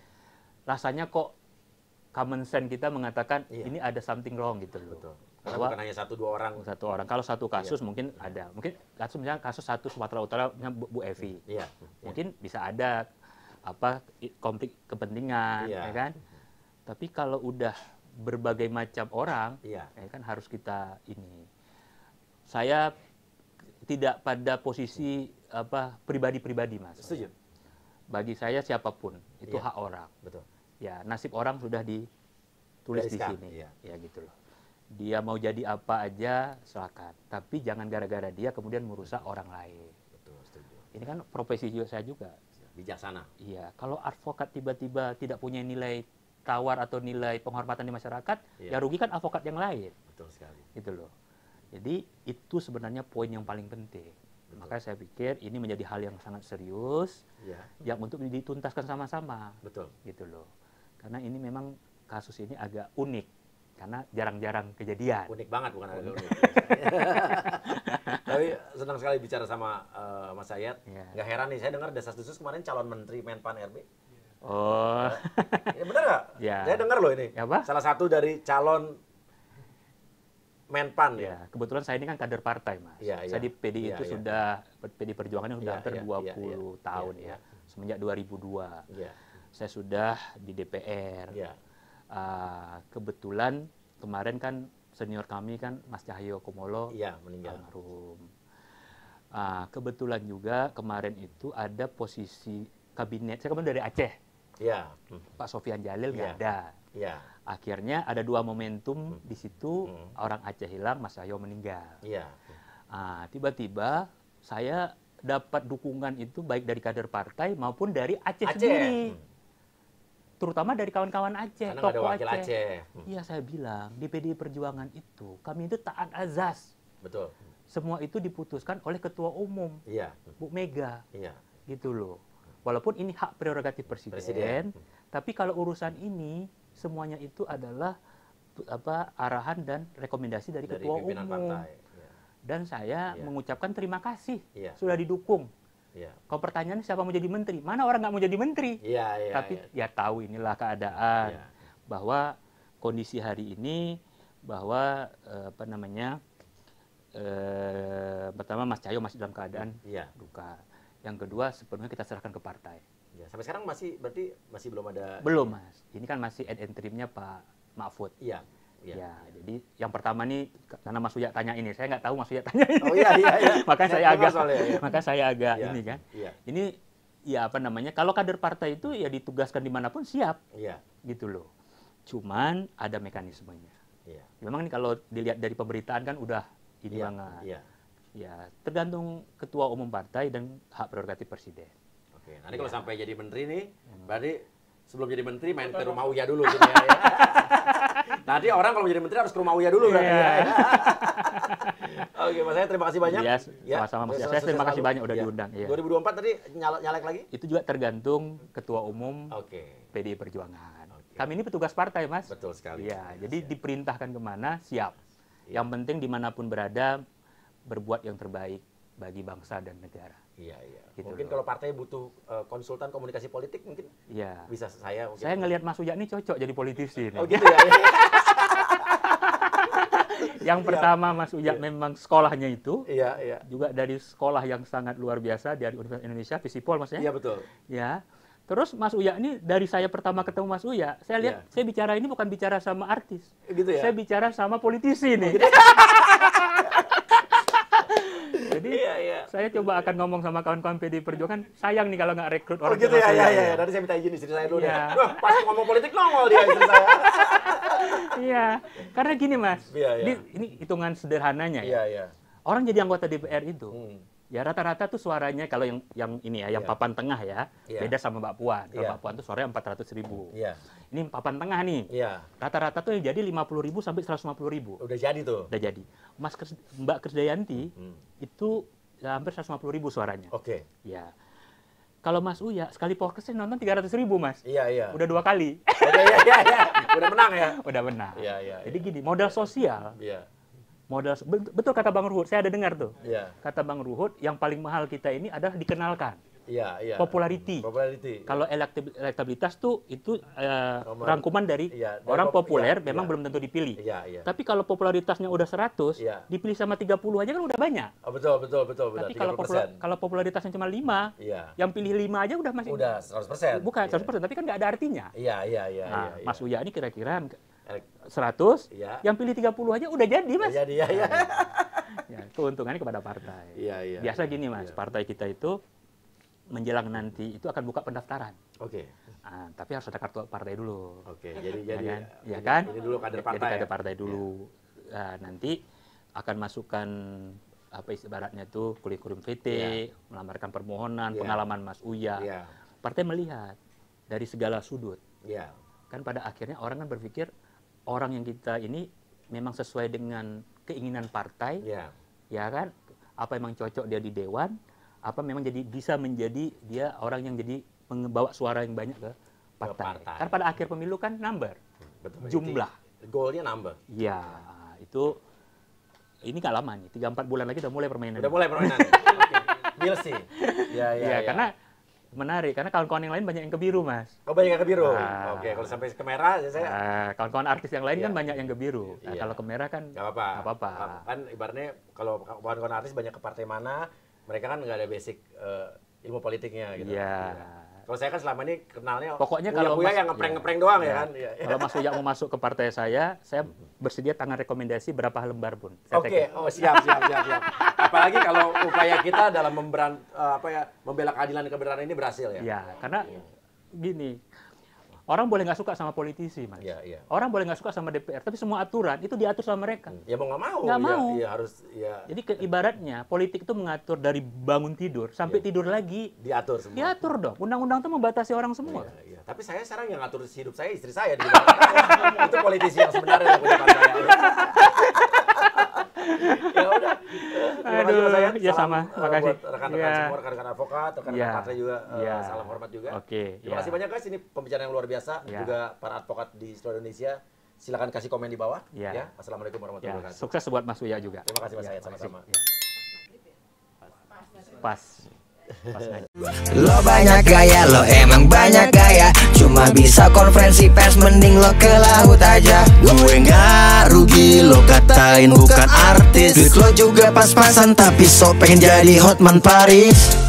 Speaker 1: rasanya kok common sense kita mengatakan iya. ini ada something wrong gitu loh. Karena bahwa bukan
Speaker 2: hanya satu dua orang.
Speaker 1: Satu orang. Kalau satu iya. kasus iya. mungkin ada. Mungkin kasus misalnya kasus satu Sumatera Utara Bu, Bu Evi. Iya. Mungkin iya. bisa ada apa konflik kepentingan, iya. ya kan? Tapi kalau udah berbagai macam orang, iya. ya kan harus kita ini. Saya tidak pada posisi apa pribadi-pribadi, Mas. Setuju. Bagi saya siapapun itu iya. hak orang. Betul. Ya, nasib orang sudah ditulis di sini. Iya. Ya gitu loh dia mau jadi apa aja silakan tapi jangan gara-gara dia kemudian merusak orang lain betul setuju ini kan profesi juga saya juga iya, bijaksana iya kalau advokat tiba-tiba tidak punya nilai tawar atau nilai penghormatan di masyarakat iya. ya, ya rugi kan advokat yang lain betul sekali gitu loh jadi itu sebenarnya poin yang paling penting betul. makanya saya pikir ini menjadi hal yang sangat serius ya. yang untuk dituntaskan sama-sama betul gitu loh karena ini memang kasus ini agak unik karena jarang-jarang kejadian. Unik banget bukan unik. <laughs> Tapi senang sekali bicara
Speaker 2: sama uh, Mas Ayat. Iya. Yeah. Gak heran nih, saya dengar desas-desus kemarin calon menteri Menpan RB.
Speaker 1: Oh. Ya, <laughs> bener nggak? Yeah. Saya dengar
Speaker 2: loh ini. apa? Salah satu dari calon Menpan ya. ya.
Speaker 1: Kebetulan saya ini kan kader partai, Mas. Ya, saya di PDI iya, itu ya. sudah PD Perjuangan ini sudah ya, hampir ya, 20 ya, ya. tahun ya, ya. semenjak 2002. Ya. Saya sudah di DPR. Ya uh, kebetulan kemarin kan senior kami kan Mas Cahyo Kumolo ya, meninggal almarhum. Uh, kebetulan juga kemarin itu ada posisi kabinet. Saya kemarin dari Aceh. Ya. Pak Sofian Jalil nggak ya. ada. Ya. Akhirnya ada dua momentum hmm. di situ hmm. orang Aceh hilang, Mas Cahyo meninggal. Ya. Uh, tiba-tiba saya dapat dukungan itu baik dari kader partai maupun dari Aceh, Aceh. sendiri. Hmm terutama dari kawan-kawan Aceh, tokoh ada wakil Aceh. Hmm. Iya, saya bilang di PDI Perjuangan itu kami itu taat azas. Betul. Semua itu diputuskan oleh ketua umum. Iya. Bu Mega. Iya. Gitu loh. Walaupun ini hak prerogatif presiden, presiden. Hmm. tapi kalau urusan ini semuanya itu adalah apa arahan dan rekomendasi dari, dari ketua umum. Iya. Dan saya ya. mengucapkan terima kasih ya. sudah didukung Yeah. Kalau pertanyaan siapa mau jadi menteri? Mana orang nggak mau jadi menteri? Yeah, yeah, Tapi ya. ya tahu inilah keadaan yeah. bahwa kondisi hari ini bahwa eh, apa namanya eh, pertama Mas Cahyo masih dalam keadaan yeah. duka. Yang kedua sebenarnya kita serahkan ke partai. Yeah.
Speaker 2: sampai sekarang masih berarti masih belum ada. Belum
Speaker 1: mas. Ini kan masih ad interimnya Pak Mahfud. Iya. Ya, ya, jadi yang pertama nih karena Mas Uya tanya ini, saya nggak tahu Mas Uya tanya ini. Oh iya iya. iya. <laughs> maka, saya agak, soalnya, ya. maka saya agak, iya, ini kan. Iya. Ini ya apa namanya? Kalau kader partai itu ya ditugaskan dimanapun siap. Iya. Gitu loh. Cuman ada mekanismenya. Iya. Memang nih kalau dilihat dari pemberitaan kan udah ini ya. banget. Iya. Ya tergantung ketua umum partai dan hak prerogatif presiden.
Speaker 2: Oke. Nanti ya. kalau iya. sampai jadi menteri nih, berarti sebelum jadi menteri main ke rumah Uya dulu. Gitu ya. <laughs> Nanti orang kalau menjadi menteri harus ke rumah Uya dulu berarti. Iya. Ya.
Speaker 1: <laughs> Oke, Mas saya terima kasih banyak. Iya, ya, sama-sama Mas Saya terima kasih banyak udah ya. diundang. Ya. 2024
Speaker 2: tadi nyalek nyalek lagi?
Speaker 1: Itu juga tergantung ketua umum PDI Perjuangan. Kami ini petugas partai, Mas. Betul sekali. Iya, jadi ya. diperintahkan kemana siap. Ya. Yang penting dimanapun berada berbuat yang terbaik bagi bangsa dan negara. Iya, iya. Gitu mungkin kalau
Speaker 2: partai butuh uh, konsultan komunikasi politik mungkin ya. bisa saya. Mungkin saya ngelihat
Speaker 1: Mas Uja ini cocok jadi politisi. Nih. Oh gitu ya. <laughs> yang iya. pertama Mas Uja ya. memang sekolahnya itu iya, iya. juga dari sekolah yang sangat luar biasa dari Universitas Indonesia Visipol maksudnya. Iya betul. Ya. Terus Mas Uya ini dari saya pertama ketemu Mas Uya, saya lihat yeah. saya bicara ini bukan bicara sama artis. Gitu ya. Saya bicara sama politisi nih. Oh, gitu. <laughs> Jadi iya, iya. saya coba iya, akan iya. ngomong sama kawan-kawan PD Perjuangan, kan sayang nih kalau nggak rekrut oh, orang. Oh gitu ya, iya, iya, Nanti saya minta izin istri saya dulu
Speaker 2: ya. pas ngomong politik nongol dia istri saya. <laughs>
Speaker 1: iya, karena gini mas, iya, iya. Di, ini hitungan sederhananya ya. Iya, iya. Orang jadi anggota DPR itu, hmm Ya rata-rata tuh suaranya kalau yang yang ini ya, yang yeah. papan tengah ya, yeah. beda sama Mbak Puan. Kalau yeah. Mbak Puan tuh suaranya ratus ribu. Yeah. Ini papan tengah nih. Iya. Rata-rata yeah. tuh yang jadi puluh ribu sampai puluh ribu. Udah jadi tuh. Udah jadi. Mas Kers, Mbak Kersdayanti hmm. itu hampir puluh ribu suaranya. Oke. Okay. Ya. Kalau Mas Uya, sekali poker nonton ratus ribu, Mas. Iya, iya. Udah dua kali. Oh, iya, iya, iya, iya. Udah menang ya? <laughs> Udah menang. Iya, iya. Jadi iya. gini, modal sosial. Iya modal betul kata Bang Ruhut, saya ada dengar tuh. Yeah. Kata Bang Ruhut, yang paling mahal kita ini adalah dikenalkan. Iya, iya. Popularity. Popularity. Kalau elektabilitas tuh itu uh, rangkuman iya, dari orang pop, populer iya, memang iya. belum tentu dipilih. Iya, iya. Tapi kalau popularitasnya udah 100, iya. dipilih sama 30 aja kan udah banyak.
Speaker 2: Oh, betul, betul, betul, betul. Tapi kalau popular,
Speaker 1: kalau popularitasnya cuma 5, iya. yang pilih 5 aja udah masih Udah 100%. Bukan 100%, persen tapi kan nggak ada artinya. Iya, iya, iya, nah, iya, iya. Mas Uya ini kira-kira 100, eh, ya. yang pilih 30 aja udah jadi, Mas. Ya, jadi, ya, ya. Nah, <laughs> ya keuntungannya kepada partai. Ya, ya, Biasa ya, gini, Mas. Ya. Partai kita itu menjelang nanti itu akan buka pendaftaran. Oke. Okay. Nah, tapi harus ada kartu partai dulu. Oke. Okay, jadi ya jadi kan? ya kan? Jadi dulu kader partai. Jadi kader ya? partai dulu. Iya. Ya. Nah, nanti akan masukkan apa ibaratnya itu kurikulum VT, ya. melamarkan permohonan, ya. pengalaman Mas Uya. Ya. Partai melihat dari segala sudut. Ya. Kan pada akhirnya orang kan berpikir orang yang kita ini memang sesuai dengan keinginan partai, yeah. ya kan? Apa memang cocok dia di dewan? Apa memang jadi bisa menjadi dia orang yang jadi membawa suara yang banyak ke partai? Ke partai. Kan pada akhir pemilu kan number, hmm, Betul, jumlah.
Speaker 2: Goalnya number.
Speaker 1: Ya itu ini gak lama nih, tiga empat bulan lagi udah mulai permainan. Udah mulai permainan. We'll <laughs> see. Ya, ya, ya, ya. Karena menarik karena kawan-kawan yang lain banyak yang kebiru mas oh banyak yang ke nah, oke kalau sampai ke merah ya saya nah, kawan-kawan artis yang lain kan iya. kan banyak yang kebiru. nah, iya. kalau ke merah kan nggak apa-apa apa-apa
Speaker 2: kan ibaratnya kalau kawan-kawan artis banyak ke partai mana mereka kan nggak ada basic uh, ilmu politiknya gitu
Speaker 1: iya. iya.
Speaker 2: Kalau saya kan selama ini kenalnya pokoknya kalau Uya yang ngeprank-ngeprank doang ya, ya kan. Ya. Kalau Mas
Speaker 1: Uya mau masuk ke partai saya, saya bersedia tangan rekomendasi berapa lembar pun. Oke, okay. oh siap siap siap
Speaker 2: siap. Apalagi kalau upaya kita dalam memberan eh, apa ya, membela keadilan dan kebenaran ini berhasil ya. Iya,
Speaker 1: karena gini, Orang boleh nggak suka sama politisi, Mas. Ya, ya. Orang boleh nggak suka sama DPR, tapi semua aturan itu diatur sama mereka. Hmm, ya mau nggak mau. Nggak iya, mau. Ya, harus. Ya. Jadi ke, ibaratnya politik itu mengatur dari bangun tidur sampai ya. tidur lagi. Diatur semua. Diatur dong. Undang-undang itu membatasi orang semua. Ya,
Speaker 2: ya. Tapi saya sekarang yang ngatur hidup saya istri saya. Di <laughs> itu politisi yang sebenarnya yang punya
Speaker 1: <laughs> ya udah. Gitu. Terima kasih Mas Ayat. Ya sama, eh, makasih. Buat rekan-rekan yeah. semua, rekan-rekan
Speaker 2: advokat, rekan-rekan yeah. partai juga. Uh, eh, yeah. salam hormat juga. Oke. Okay. Terima ya. kasih banyak guys, ini pembicaraan yang luar biasa. Yeah. Juga para advokat di seluruh Indonesia. Silakan kasih komen di bawah. Ya. ya. Assalamualaikum warahmatullahi iya. wabarakatuh.
Speaker 1: Sukses buat Mas Uya juga. Terima kasih Mas iya, Ayat sama-sama. Iya. Pas. Pas. Lo banyak gaya, lo emang banyak gaya Cuma bisa konferensi pers, mending lo ke laut aja Gue gak rugi, lo katain bukan artis Duit lo juga pas-pasan, tapi so pengen jadi Hotman Paris